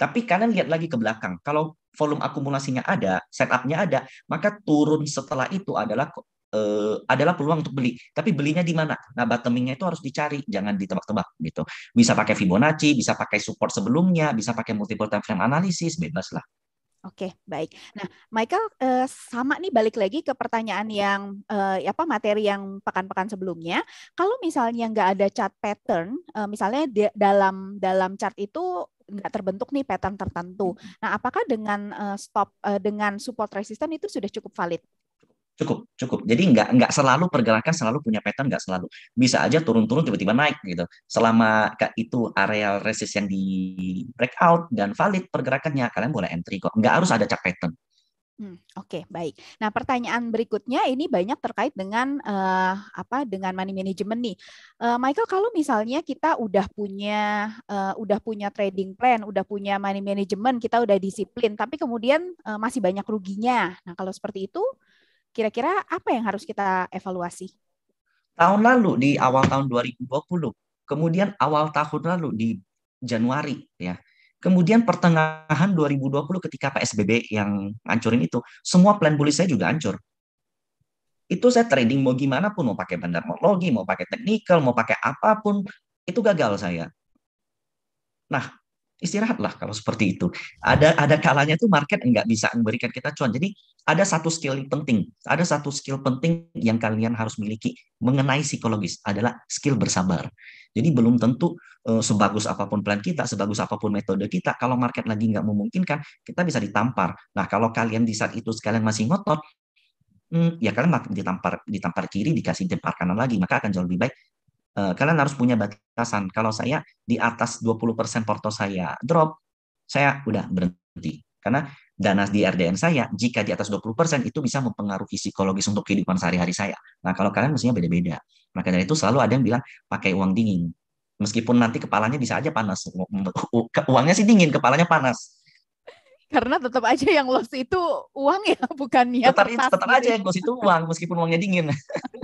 Tapi kalian lihat lagi ke belakang, kalau volume akumulasinya ada, setupnya ada, maka turun setelah itu adalah uh, adalah peluang untuk beli. Tapi belinya di mana? Nah, bottomingnya itu harus dicari, jangan ditebak-tebak gitu. Bisa pakai Fibonacci, bisa pakai support sebelumnya, bisa pakai multiple time frame analysis, bebas lah. Oke, okay, baik. Nah, Michael eh, sama nih balik lagi ke pertanyaan yang eh, apa materi yang pekan-pekan sebelumnya. Kalau misalnya nggak ada chart pattern, eh, misalnya di, dalam dalam chart itu nggak terbentuk nih pattern tertentu. Hmm. Nah, apakah dengan eh, stop eh, dengan support resistance itu sudah cukup valid? cukup cukup jadi nggak nggak selalu pergerakan selalu punya pattern nggak selalu bisa aja turun-turun tiba-tiba naik gitu selama itu area resist yang di breakout dan valid pergerakannya kalian boleh entry kok nggak harus ada cap pattern Hmm, Oke, okay, baik. Nah, pertanyaan berikutnya ini banyak terkait dengan uh, apa? Dengan money management nih, uh, Michael. Kalau misalnya kita udah punya, uh, udah punya trading plan, udah punya money management, kita udah disiplin, tapi kemudian uh, masih banyak ruginya. Nah, kalau seperti itu, Kira-kira apa yang harus kita evaluasi? Tahun lalu di awal tahun 2020, kemudian awal tahun lalu di Januari ya. Kemudian pertengahan 2020 ketika PSBB yang hancurin itu, semua plan bullish saya juga hancur. Itu saya trading mau gimana pun, mau pakai logi, mau pakai teknikal, mau pakai apapun, itu gagal saya. Nah, istirahatlah kalau seperti itu. Ada ada kalanya tuh market nggak bisa memberikan kita cuan. Jadi ada satu skill penting, ada satu skill penting yang kalian harus miliki mengenai psikologis adalah skill bersabar. Jadi belum tentu uh, sebagus apapun plan kita, sebagus apapun metode kita, kalau market lagi nggak memungkinkan, kita bisa ditampar. Nah kalau kalian di saat itu sekalian masih ngotot, hmm, ya kalian makin ditampar ditampar kiri dikasih tempat kanan lagi maka akan jauh lebih baik Eh, kalian harus punya batasan. Kalau saya di atas 20% porto saya drop, saya udah berhenti. Karena dana di RDN saya, jika di atas 20% itu bisa mempengaruhi psikologis untuk kehidupan sehari-hari saya. Nah, kalau kalian mestinya beda-beda. Maka dari itu selalu ada yang bilang pakai uang dingin. Meskipun nanti kepalanya bisa aja panas. Um, uangnya sih dingin, kepalanya panas. Karena tetap aja yang loss itu uang ya, bukannya tetap, tetap aja yang loss itu uang, meskipun uangnya dingin.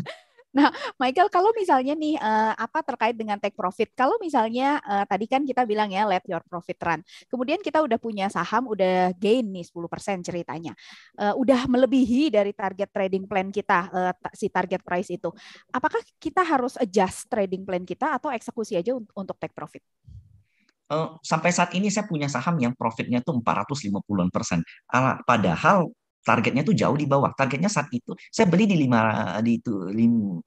Nah, Michael, kalau misalnya nih uh, apa terkait dengan take profit? Kalau misalnya uh, tadi kan kita bilang ya let your profit run. Kemudian kita udah punya saham udah gain nih 10% ceritanya. Eh, udah melebihi dari target trading plan kita uh, si target price itu. Apakah kita harus adjust trading plan kita atau eksekusi aja untuk, take profit? sampai saat ini saya punya saham yang profitnya tuh 450-an persen. Padahal targetnya tuh jauh di bawah. Targetnya saat itu saya beli di lima di itu lim,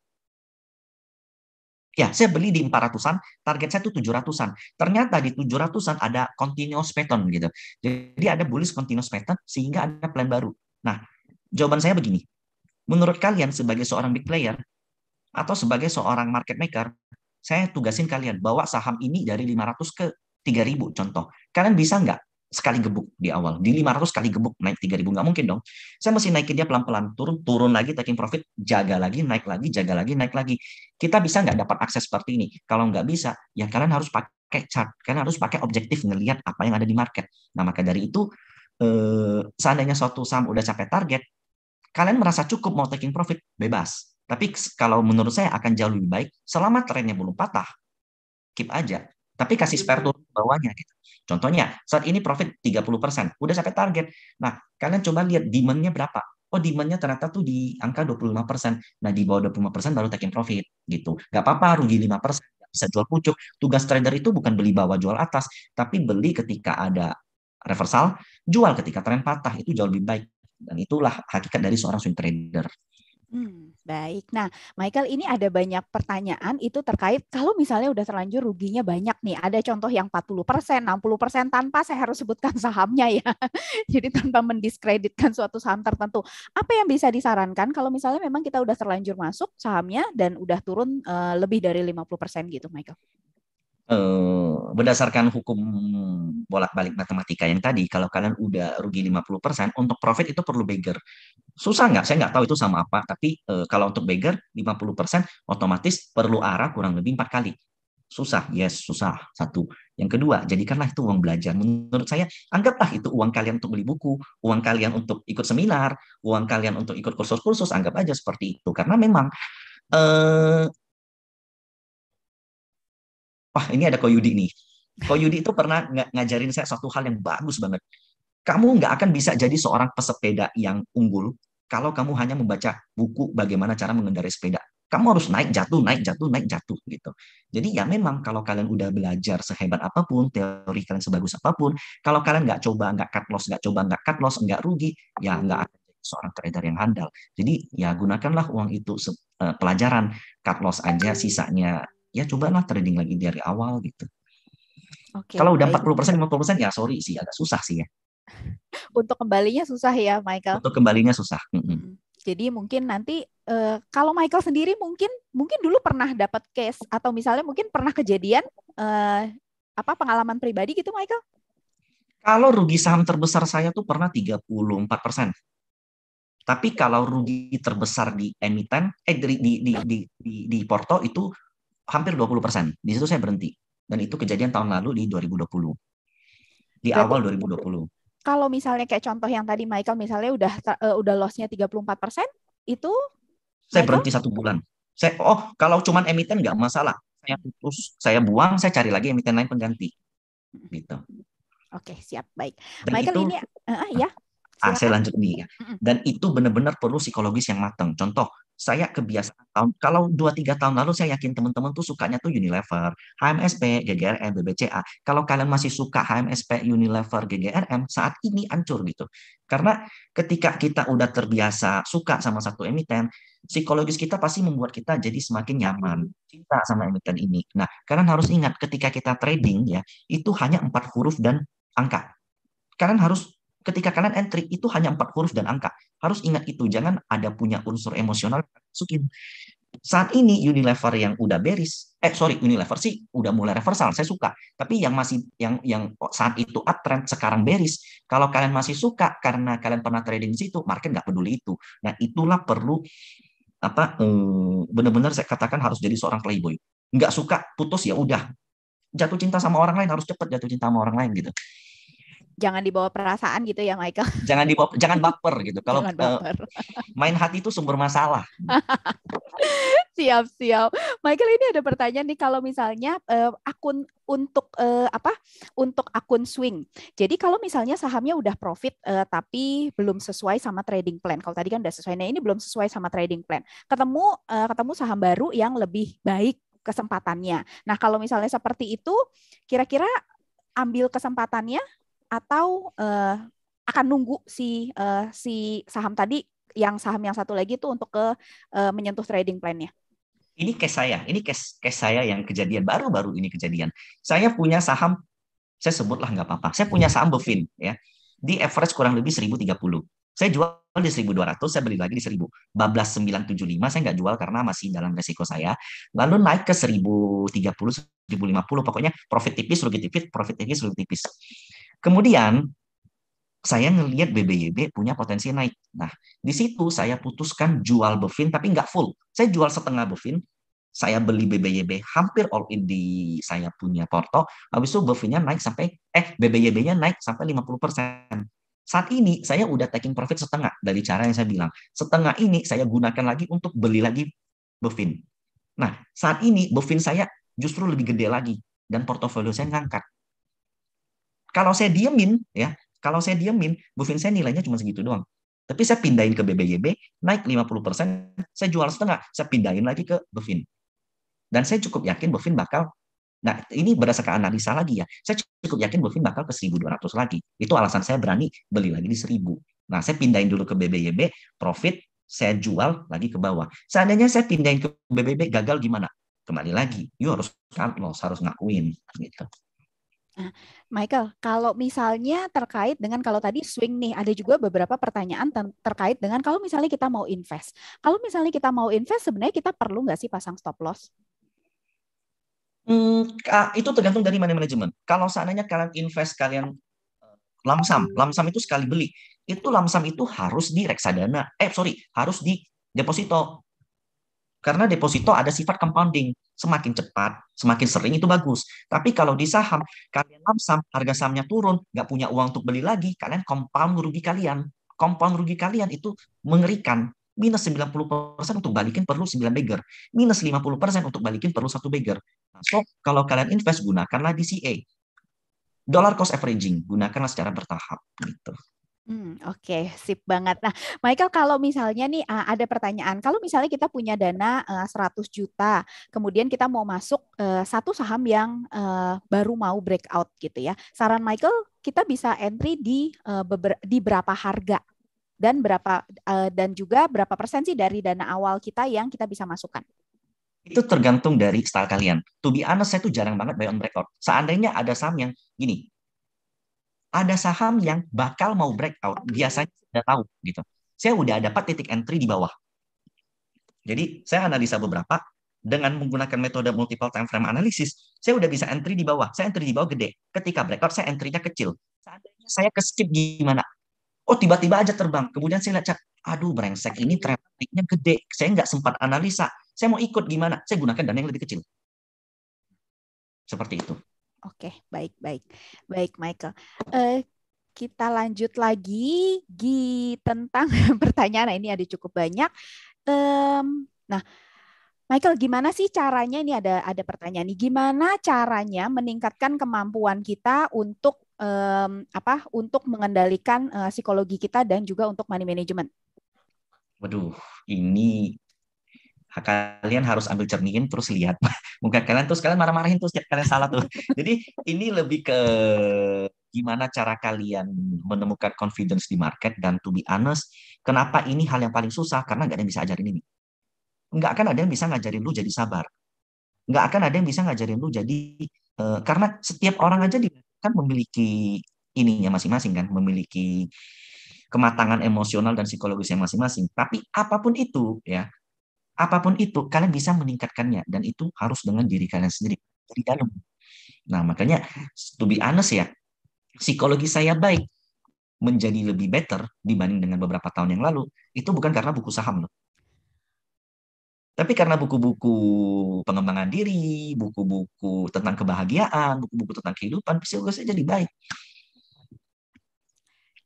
ya saya beli di 400-an, target saya tuh 700-an. Ternyata di 700-an ada continuous pattern gitu. Jadi ada bullish continuous pattern sehingga ada plan baru. Nah, jawaban saya begini. Menurut kalian sebagai seorang big player atau sebagai seorang market maker, saya tugasin kalian bawa saham ini dari 500 ke 3000 contoh. Kalian bisa nggak sekali gebuk di awal. Di 500 kali gebuk naik 3000 nggak mungkin dong. Saya mesti naikin dia pelan-pelan, turun turun lagi taking profit, jaga lagi, naik lagi, jaga lagi, naik lagi. Kita bisa nggak dapat akses seperti ini? Kalau nggak bisa, ya kalian harus pakai chart, kalian harus pakai objektif ngelihat apa yang ada di market. Nah, maka dari itu eh, seandainya suatu saham udah capai target, kalian merasa cukup mau taking profit, bebas. Tapi kalau menurut saya akan jauh lebih baik selama trennya belum patah, keep aja tapi kasih spare hmm. turun ke bawahnya gitu. Contohnya, saat ini profit 30%, udah sampai target. Nah, kalian coba lihat demand-nya berapa. Oh, demand-nya ternyata tuh di angka 25%. Nah, di bawah 25% baru taking profit gitu. Gak apa-apa rugi 5%, bisa jual pucuk. Tugas trader itu bukan beli bawah jual atas, tapi beli ketika ada reversal, jual ketika tren patah. Itu jauh lebih baik. Dan itulah hakikat dari seorang swing trader. Hmm, baik. Nah, Michael, ini ada banyak pertanyaan itu terkait kalau misalnya udah terlanjur ruginya banyak nih. Ada contoh yang 40%, 60% tanpa saya harus sebutkan sahamnya ya. Jadi tanpa mendiskreditkan suatu saham tertentu. Apa yang bisa disarankan kalau misalnya memang kita udah terlanjur masuk sahamnya dan udah turun uh, lebih dari 50% gitu, Michael? Eh, berdasarkan hukum bolak-balik matematika yang tadi, kalau kalian udah rugi 50%, untuk profit itu perlu beggar. Susah nggak? Saya nggak tahu itu sama apa, tapi eh, kalau untuk beggar 50%, otomatis perlu arah kurang lebih empat kali. Susah, yes, susah. Satu. Yang kedua, jadikanlah itu uang belajar. Menurut saya, anggaplah itu uang kalian untuk beli buku, uang kalian untuk ikut seminar, uang kalian untuk ikut kursus-kursus, anggap aja seperti itu. Karena memang eh, wah ini ada Ko Yudi nih. Ko Yudi itu pernah ng ngajarin saya satu hal yang bagus banget. Kamu nggak akan bisa jadi seorang pesepeda yang unggul kalau kamu hanya membaca buku bagaimana cara mengendarai sepeda. Kamu harus naik jatuh, naik jatuh, naik jatuh gitu. Jadi ya memang kalau kalian udah belajar sehebat apapun, teori kalian sebagus apapun, kalau kalian nggak coba, nggak cut loss, nggak coba, nggak cut loss, nggak rugi, ya nggak akan seorang trader yang handal. Jadi ya gunakanlah uang itu uh, pelajaran, cut loss aja, sisanya ya cobalah trading lagi dari awal gitu. Okay, Kalau udah 40 persen, 50 persen ya sorry sih agak susah sih ya. Untuk kembalinya susah ya Michael. Untuk kembalinya susah. Mm -hmm. Jadi mungkin nanti uh, kalau Michael sendiri mungkin mungkin dulu pernah dapat case atau misalnya mungkin pernah kejadian uh, apa pengalaman pribadi gitu Michael? Kalau rugi saham terbesar saya tuh pernah 34 persen. Tapi kalau rugi terbesar di emiten eh di di di di di, di porto itu hampir 20 persen. Di situ saya berhenti. Dan itu kejadian tahun lalu di 2020. Di ribu awal 2020. Kalau misalnya kayak contoh yang tadi Michael misalnya udah uh, udah lossnya 34 persen, itu saya Michael? berhenti satu bulan. Saya oh kalau cuma emiten nggak masalah. Saya putus, saya buang, saya cari lagi emiten lain pengganti. Gitu. Oke, siap, baik. Dan Michael itu, ini uh, ya. Ah, saya lanjut nih ya. Dan itu benar-benar perlu psikologis yang matang. Contoh, saya kebiasaan tahun kalau 2 3 tahun lalu saya yakin teman-teman tuh sukanya tuh Unilever, HMSP, GGRM, BBCA. Kalau kalian masih suka HMSP, Unilever, GGRM, saat ini hancur gitu. Karena ketika kita udah terbiasa suka sama satu emiten, psikologis kita pasti membuat kita jadi semakin nyaman cinta sama emiten ini. Nah, kalian harus ingat ketika kita trading ya, itu hanya empat huruf dan angka. Kalian harus Ketika kalian entry itu hanya empat huruf dan angka. Harus ingat itu, jangan ada punya unsur emosional masukin. Saat ini Unilever yang udah beris, eh sorry Unilever sih udah mulai reversal, saya suka. Tapi yang masih yang yang saat itu uptrend sekarang beris. Kalau kalian masih suka karena kalian pernah trading di situ, market nggak peduli itu. Nah itulah perlu apa bener mm, benar saya katakan harus jadi seorang playboy. Nggak suka putus ya udah. Jatuh cinta sama orang lain harus cepat jatuh cinta sama orang lain gitu jangan dibawa perasaan gitu ya Michael. Jangan dibawa jangan baper gitu. Kalau eh, main hati itu sumber masalah. siap siap. Michael ini ada pertanyaan nih kalau misalnya uh, akun untuk uh, apa? Untuk akun swing. Jadi kalau misalnya sahamnya udah profit uh, tapi belum sesuai sama trading plan. Kalau tadi kan udah sesuai. Nah, ini belum sesuai sama trading plan. Ketemu uh, ketemu saham baru yang lebih baik kesempatannya. Nah, kalau misalnya seperti itu kira-kira ambil kesempatannya atau uh, akan nunggu si uh, si saham tadi yang saham yang satu lagi itu untuk ke uh, menyentuh trading plan-nya? Ini case saya, ini case case saya yang kejadian baru-baru ini kejadian. Saya punya saham, saya sebutlah nggak apa-apa. Saya punya saham Bevin ya di average kurang lebih 1030. Saya jual di 1200, saya beli lagi di 1000. Bablas 975 saya nggak jual karena masih dalam resiko saya. Lalu naik ke 1030, 1050, pokoknya profit tipis, rugi tipis, profit tipis, rugi tipis. Kemudian saya ngelihat BBYB punya potensi naik. Nah, di situ saya putuskan jual Bevin tapi nggak full. Saya jual setengah Bevin, saya beli BBYB hampir all in di saya punya porto. Habis itu Bevinnya naik sampai eh BBYB-nya naik sampai 50%. Saat ini saya udah taking profit setengah dari cara yang saya bilang. Setengah ini saya gunakan lagi untuk beli lagi Bevin. Nah, saat ini Bevin saya justru lebih gede lagi dan portofolio saya ngangkat. Kalau saya diemin, ya, kalau saya diemin, Bu saya nilainya cuma segitu doang. Tapi saya pindahin ke BBYB, naik 50%, saya jual setengah, saya pindahin lagi ke Bufin. Dan saya cukup yakin Bufin bakal Nah, ini berdasarkan analisa lagi ya. Saya cukup yakin Vin bakal ke 1200 lagi. Itu alasan saya berani beli lagi di 1000. Nah, saya pindahin dulu ke BBYB, profit saya jual lagi ke bawah. Seandainya saya pindahin ke BBB gagal gimana? Kembali lagi, you harus kan harus ngakuin gitu. Nah, Michael, kalau misalnya terkait dengan kalau tadi swing nih, ada juga beberapa pertanyaan ter terkait dengan kalau misalnya kita mau invest. Kalau misalnya kita mau invest, sebenarnya kita perlu nggak sih pasang stop loss? Hmm, itu tergantung dari money management. Kalau seandainya kalian invest, kalian eh, lamsam, lamsam itu sekali beli. Itu lamsam itu harus di reksadana. Eh, sorry, harus di deposito. Karena deposito ada sifat compounding. Semakin cepat, semakin sering itu bagus. Tapi kalau di saham, kalian lamsam, harga sahamnya turun, nggak punya uang untuk beli lagi, kalian compound rugi kalian. Compound rugi kalian itu mengerikan. Minus 90% untuk balikin perlu 9 bagger. Minus 50% untuk balikin perlu satu bagger. Nah, so, kalau kalian invest, gunakanlah DCA. Dollar cost averaging, gunakanlah secara bertahap. Gitu. Hmm, Oke, okay. sip banget. Nah, Michael, kalau misalnya nih eh, ada pertanyaan, kalau misalnya kita punya dana 100 eh, juta, kemudian kita mau masuk eh, satu saham yang baru mau breakout gitu ya. Saran Michael, kita bisa entry di di berapa harga dan berapa dan juga berapa persen sih dari dana awal kita yang kita bisa masukkan? Itu tergantung dari style kalian. To be honest, saya tuh jarang banget buy on breakout. Seandainya ada saham yang gini, ada saham yang bakal mau breakout. Biasanya sudah tahu gitu. Saya udah dapat titik entry di bawah. Jadi saya analisa beberapa dengan menggunakan metode multiple time frame analysis, saya udah bisa entry di bawah. Saya entry di bawah gede. Ketika breakout saya entry-nya kecil. Seandainya saya ke skip gimana? Oh tiba-tiba aja terbang. Kemudian saya lihat, aduh brengsek ini trendnya gede. Saya nggak sempat analisa. Saya mau ikut gimana? Saya gunakan dana yang lebih kecil. Seperti itu. Oke, okay, baik, baik, baik, Michael. Uh, kita lanjut lagi Gi, tentang pertanyaan. Nah, ini ada cukup banyak. Um, nah, Michael, gimana sih caranya? Ini ada ada pertanyaan nih. Gimana caranya meningkatkan kemampuan kita untuk um, apa? Untuk mengendalikan uh, psikologi kita dan juga untuk money management. Waduh, ini Nah, kalian harus ambil cermin terus lihat mungkin kalian terus kalian marah-marahin terus kalian salah tuh jadi ini lebih ke gimana cara kalian menemukan confidence di market dan to be honest kenapa ini hal yang paling susah karena nggak ada yang bisa ajarin ini nggak akan ada yang bisa ngajarin lu jadi sabar nggak akan ada yang bisa ngajarin lu jadi uh, karena setiap orang aja di kan memiliki ininya masing-masing kan memiliki kematangan emosional dan psikologisnya masing-masing. Tapi apapun itu ya, apapun itu kalian bisa meningkatkannya dan itu harus dengan diri kalian sendiri dari dalam. Nah, makanya to be honest ya, psikologi saya baik menjadi lebih better dibanding dengan beberapa tahun yang lalu itu bukan karena buku saham loh. Tapi karena buku-buku pengembangan diri, buku-buku tentang kebahagiaan, buku-buku tentang kehidupan, psikologi saya jadi baik.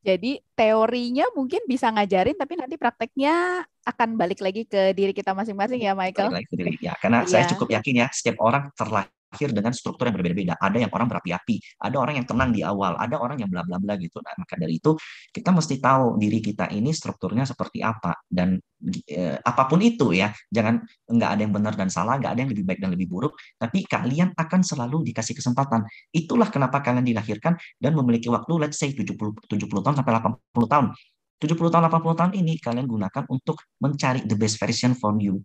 Jadi teorinya mungkin bisa ngajarin, tapi nanti prakteknya akan balik lagi ke diri kita masing-masing ya, Michael. Balik lagi ke diri. Ya, karena ya. saya cukup yakin ya, setiap orang terlahir akhir dengan struktur yang berbeda-beda. Ada yang orang berapi-api, ada orang yang tenang di awal, ada orang yang bla bla bla gitu. Nah, maka dari itu kita mesti tahu diri kita ini strukturnya seperti apa dan eh, apapun itu ya, jangan nggak ada yang benar dan salah, nggak ada yang lebih baik dan lebih buruk, tapi kalian akan selalu dikasih kesempatan. Itulah kenapa kalian dilahirkan dan memiliki waktu let's say 70 70 tahun sampai 80 tahun 70 tahun 80 tahun ini kalian gunakan untuk mencari the best version for you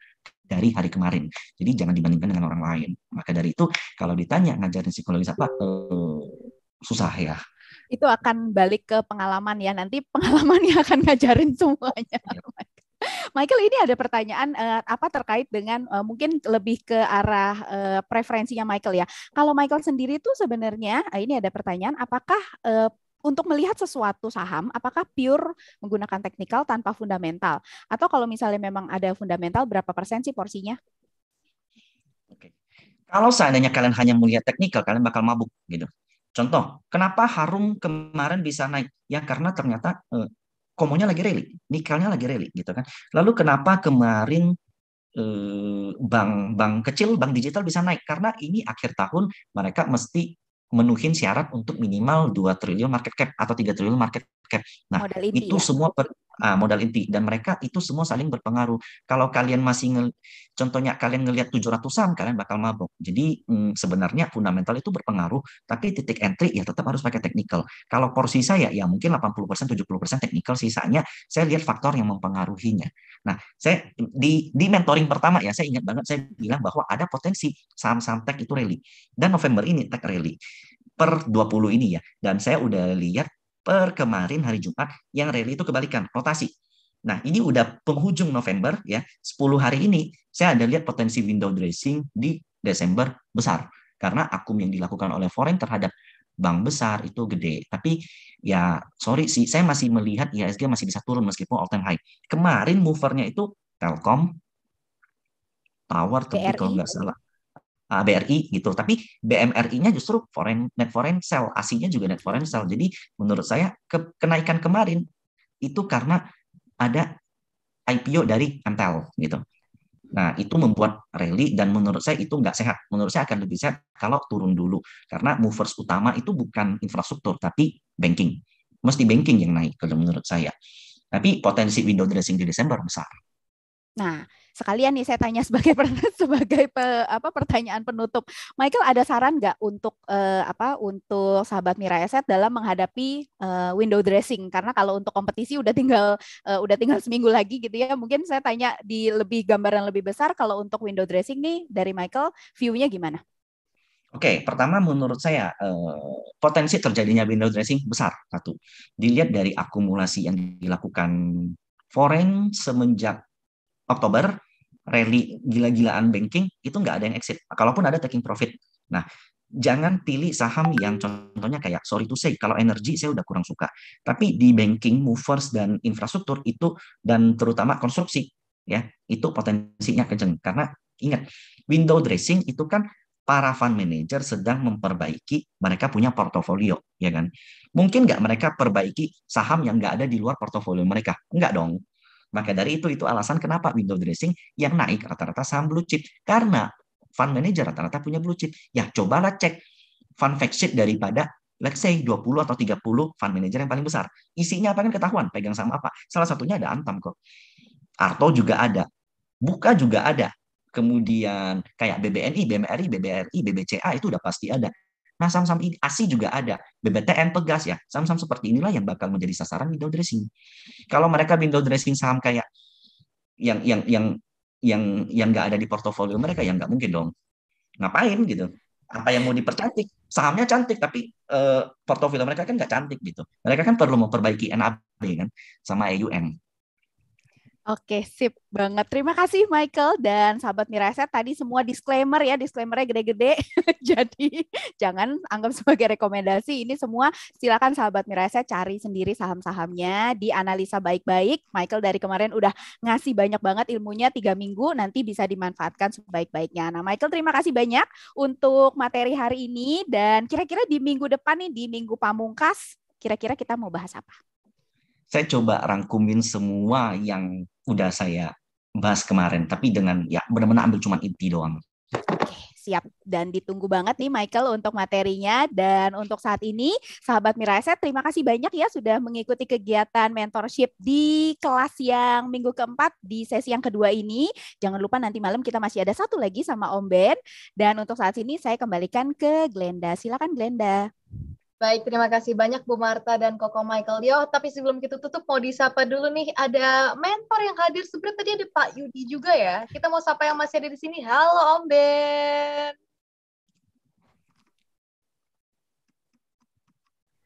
dari hari kemarin. Jadi jangan dibandingkan dengan orang lain. Maka dari itu kalau ditanya ngajarin psikologi apa eh, susah ya. Itu akan balik ke pengalaman ya. Nanti pengalamannya akan ngajarin semuanya. Ya. Michael ini ada pertanyaan uh, apa terkait dengan uh, mungkin lebih ke arah uh, preferensinya Michael ya. Kalau Michael sendiri tuh sebenarnya uh, ini ada pertanyaan apakah uh, untuk melihat sesuatu saham apakah pure menggunakan teknikal tanpa fundamental atau kalau misalnya memang ada fundamental berapa persen sih porsinya? Oke. Kalau seandainya kalian hanya melihat teknikal kalian bakal mabuk gitu. Contoh, kenapa Harum kemarin bisa naik? Ya karena ternyata eh, komonya lagi rally, nikelnya lagi rally gitu kan. Lalu kenapa kemarin bank-bank eh, kecil, bank digital bisa naik karena ini akhir tahun mereka mesti menuhin syarat untuk minimal 2 triliun market cap atau 3 triliun market cap. Nah, itu ya? semua ah, modal inti dan mereka itu semua saling berpengaruh. Kalau kalian masih nge, contohnya kalian ngelihat 700-an kalian bakal mabok. Jadi mm, sebenarnya fundamental itu berpengaruh tapi titik entry ya tetap harus pakai technical. Kalau porsi saya ya mungkin 80% 70% technical sisanya saya lihat faktor yang mempengaruhinya. Nah, saya di di mentoring pertama ya saya ingat banget saya bilang bahwa ada potensi saham-saham tech itu rally dan November ini tech rally per 20 ini ya dan saya udah lihat per kemarin hari Jumat yang rally itu kebalikan, rotasi. Nah, ini udah penghujung November ya. 10 hari ini saya ada lihat potensi window dressing di Desember besar karena akum yang dilakukan oleh foreign terhadap bank besar itu gede. Tapi ya sorry sih, saya masih melihat IHSG masih bisa turun meskipun all time high. Kemarin movernya itu Telkom, Tower, tapi kalau nggak salah uh, BRI gitu. Tapi BMRI-nya justru foreign net foreign sell, asingnya juga net foreign sell. Jadi menurut saya ke, kenaikan kemarin itu karena ada IPO dari Intel gitu. Nah, itu membuat rally dan menurut saya itu nggak sehat. Menurut saya akan lebih sehat kalau turun dulu. Karena movers utama itu bukan infrastruktur, tapi banking. Mesti banking yang naik kalau menurut saya. Tapi potensi window dressing di Desember besar. Nah, sekalian nih saya tanya sebagai sebagai pe, apa pertanyaan penutup. Michael ada saran nggak untuk eh, apa untuk sahabat Mira Eset dalam menghadapi eh, window dressing karena kalau untuk kompetisi udah tinggal eh, udah tinggal seminggu lagi gitu ya. Mungkin saya tanya di lebih gambaran lebih besar kalau untuk window dressing nih dari Michael viewnya gimana? Oke, okay, pertama menurut saya eh, potensi terjadinya window dressing besar satu. Dilihat dari akumulasi yang dilakukan foreign semenjak Oktober rally gila-gilaan banking itu nggak ada yang exit kalaupun ada taking profit nah jangan pilih saham yang contohnya kayak sorry to say kalau energi saya udah kurang suka tapi di banking movers dan infrastruktur itu dan terutama konstruksi ya itu potensinya kenceng karena ingat window dressing itu kan para fund manager sedang memperbaiki mereka punya portofolio, ya kan? Mungkin nggak mereka perbaiki saham yang nggak ada di luar portofolio mereka? Nggak dong. Maka dari itu, itu alasan kenapa window dressing yang naik rata-rata saham blue chip. Karena fund manager rata-rata punya blue chip. Ya, cobalah cek fund fact sheet daripada let's say 20 atau 30 fund manager yang paling besar. Isinya apa kan ketahuan, pegang sama apa. Salah satunya ada Antam kok. Arto juga ada. Buka juga ada. Kemudian kayak BBNI, BMRI, BBRI, BBCA itu udah pasti ada. Nah, saham-saham ini ASI juga ada, BBTN, Pegas ya. Saham-saham seperti inilah yang bakal menjadi sasaran window dressing. Kalau mereka window dressing saham kayak yang yang yang yang yang nggak ada di portofolio mereka ya nggak mungkin dong. Ngapain gitu? Apa yang mau dipercantik? Sahamnya cantik tapi eh, portofolio mereka kan nggak cantik gitu. Mereka kan perlu memperbaiki NAB kan sama EUM. Oke, sip banget. Terima kasih Michael dan sahabat Miraset. Tadi semua disclaimer ya, disclaimernya gede-gede. Jadi jangan anggap sebagai rekomendasi. Ini semua silakan sahabat Miraset cari sendiri saham-sahamnya, dianalisa baik-baik. Michael dari kemarin udah ngasih banyak banget ilmunya tiga minggu, nanti bisa dimanfaatkan sebaik-baiknya. Nah Michael terima kasih banyak untuk materi hari ini dan kira-kira di minggu depan nih, di minggu pamungkas, kira-kira kita mau bahas apa? Saya coba rangkumin semua yang udah saya bahas kemarin, tapi dengan ya benar-benar ambil cuma inti doang. Oke, siap. Dan ditunggu banget nih Michael untuk materinya. Dan untuk saat ini, sahabat Miraset, terima kasih banyak ya sudah mengikuti kegiatan mentorship di kelas yang minggu keempat di sesi yang kedua ini. Jangan lupa nanti malam kita masih ada satu lagi sama Om Ben. Dan untuk saat ini saya kembalikan ke Glenda. Silakan Glenda. Baik, terima kasih banyak Bu Marta dan Koko Michael Yo, Tapi sebelum kita tutup, mau disapa dulu nih, ada mentor yang hadir. Sebenarnya tadi ada Pak Yudi juga ya. Kita mau sapa yang masih ada di sini. Halo Om Ben.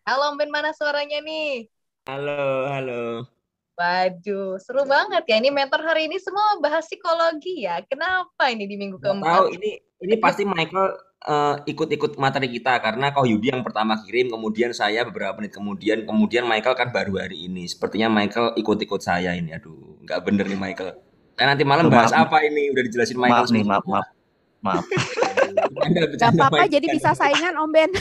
Halo Om Ben, mana suaranya nih? Halo, halo. Waduh, seru banget ya. Ini mentor hari ini semua bahas psikologi ya. Kenapa ini di minggu keempat? Tahu ini ini pasti Michael uh, ikut-ikut materi kita karena kau Yudi yang pertama kirim, kemudian saya beberapa menit kemudian, kemudian Michael kan baru hari ini. Sepertinya Michael ikut-ikut saya ini. Aduh, nggak bener nih Michael. Eh, nanti malam bahas apa ini? Udah dijelasin Michael. Maaf nih, maaf, maaf. Maaf. Gak apa-apa, jadi bisa saingan Om Ben.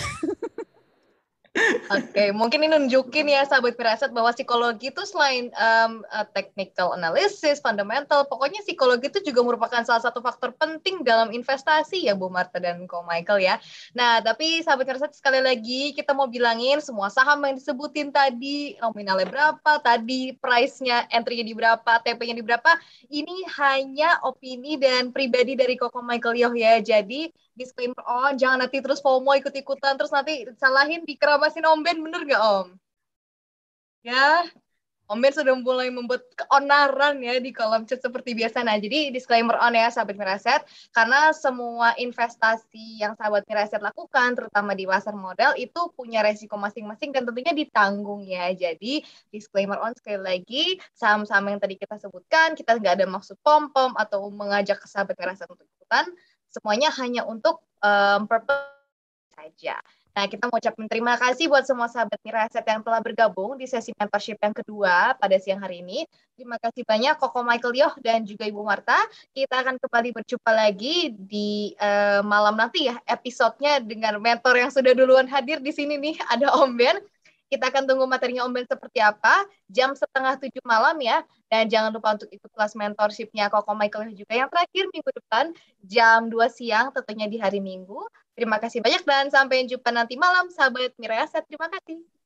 Oke, okay, mungkin ini nunjukin ya sahabat firasat bahwa psikologi itu selain um, technical analysis, fundamental, pokoknya psikologi itu juga merupakan salah satu faktor penting dalam investasi ya Bu Marta dan Ko Michael ya. Nah, tapi sahabat firasat sekali lagi kita mau bilangin semua saham yang disebutin tadi nominalnya berapa, tadi price-nya entry-nya di berapa, TP-nya di berapa, ini hanya opini dan pribadi dari Koko Michael Yoh ya. Jadi disclaimer on, oh, jangan nanti terus FOMO ikut-ikutan, terus nanti salahin dikeramasin Om Ben, bener nggak Om? Ya, Om Ben sudah mulai membuat keonaran ya di kolom chat seperti biasa. Nah, jadi disclaimer on ya sahabat miraset, karena semua investasi yang sahabat miraset lakukan, terutama di pasar modal, itu punya resiko masing-masing dan tentunya ditanggung ya. Jadi disclaimer on sekali lagi, saham-saham yang tadi kita sebutkan, kita nggak ada maksud pom-pom atau mengajak sahabat miraset untuk ikutan, Semuanya hanya untuk um, purpose saja. Nah, kita mau ucapkan terima kasih buat semua sahabat Miraset yang telah bergabung di sesi mentorship yang kedua pada siang hari ini. Terima kasih banyak Koko Michael Yoh dan juga Ibu Marta. Kita akan kembali berjumpa lagi di uh, malam nanti ya episodenya dengan mentor yang sudah duluan hadir di sini nih, ada Om Ben. Kita akan tunggu materinya Om Ben seperti apa, jam setengah tujuh malam ya. Dan jangan lupa untuk ikut kelas mentorshipnya Koko Michael juga yang terakhir minggu depan, jam dua siang tentunya di hari Minggu. Terima kasih banyak dan sampai jumpa nanti malam, sahabat Miraya Terima kasih.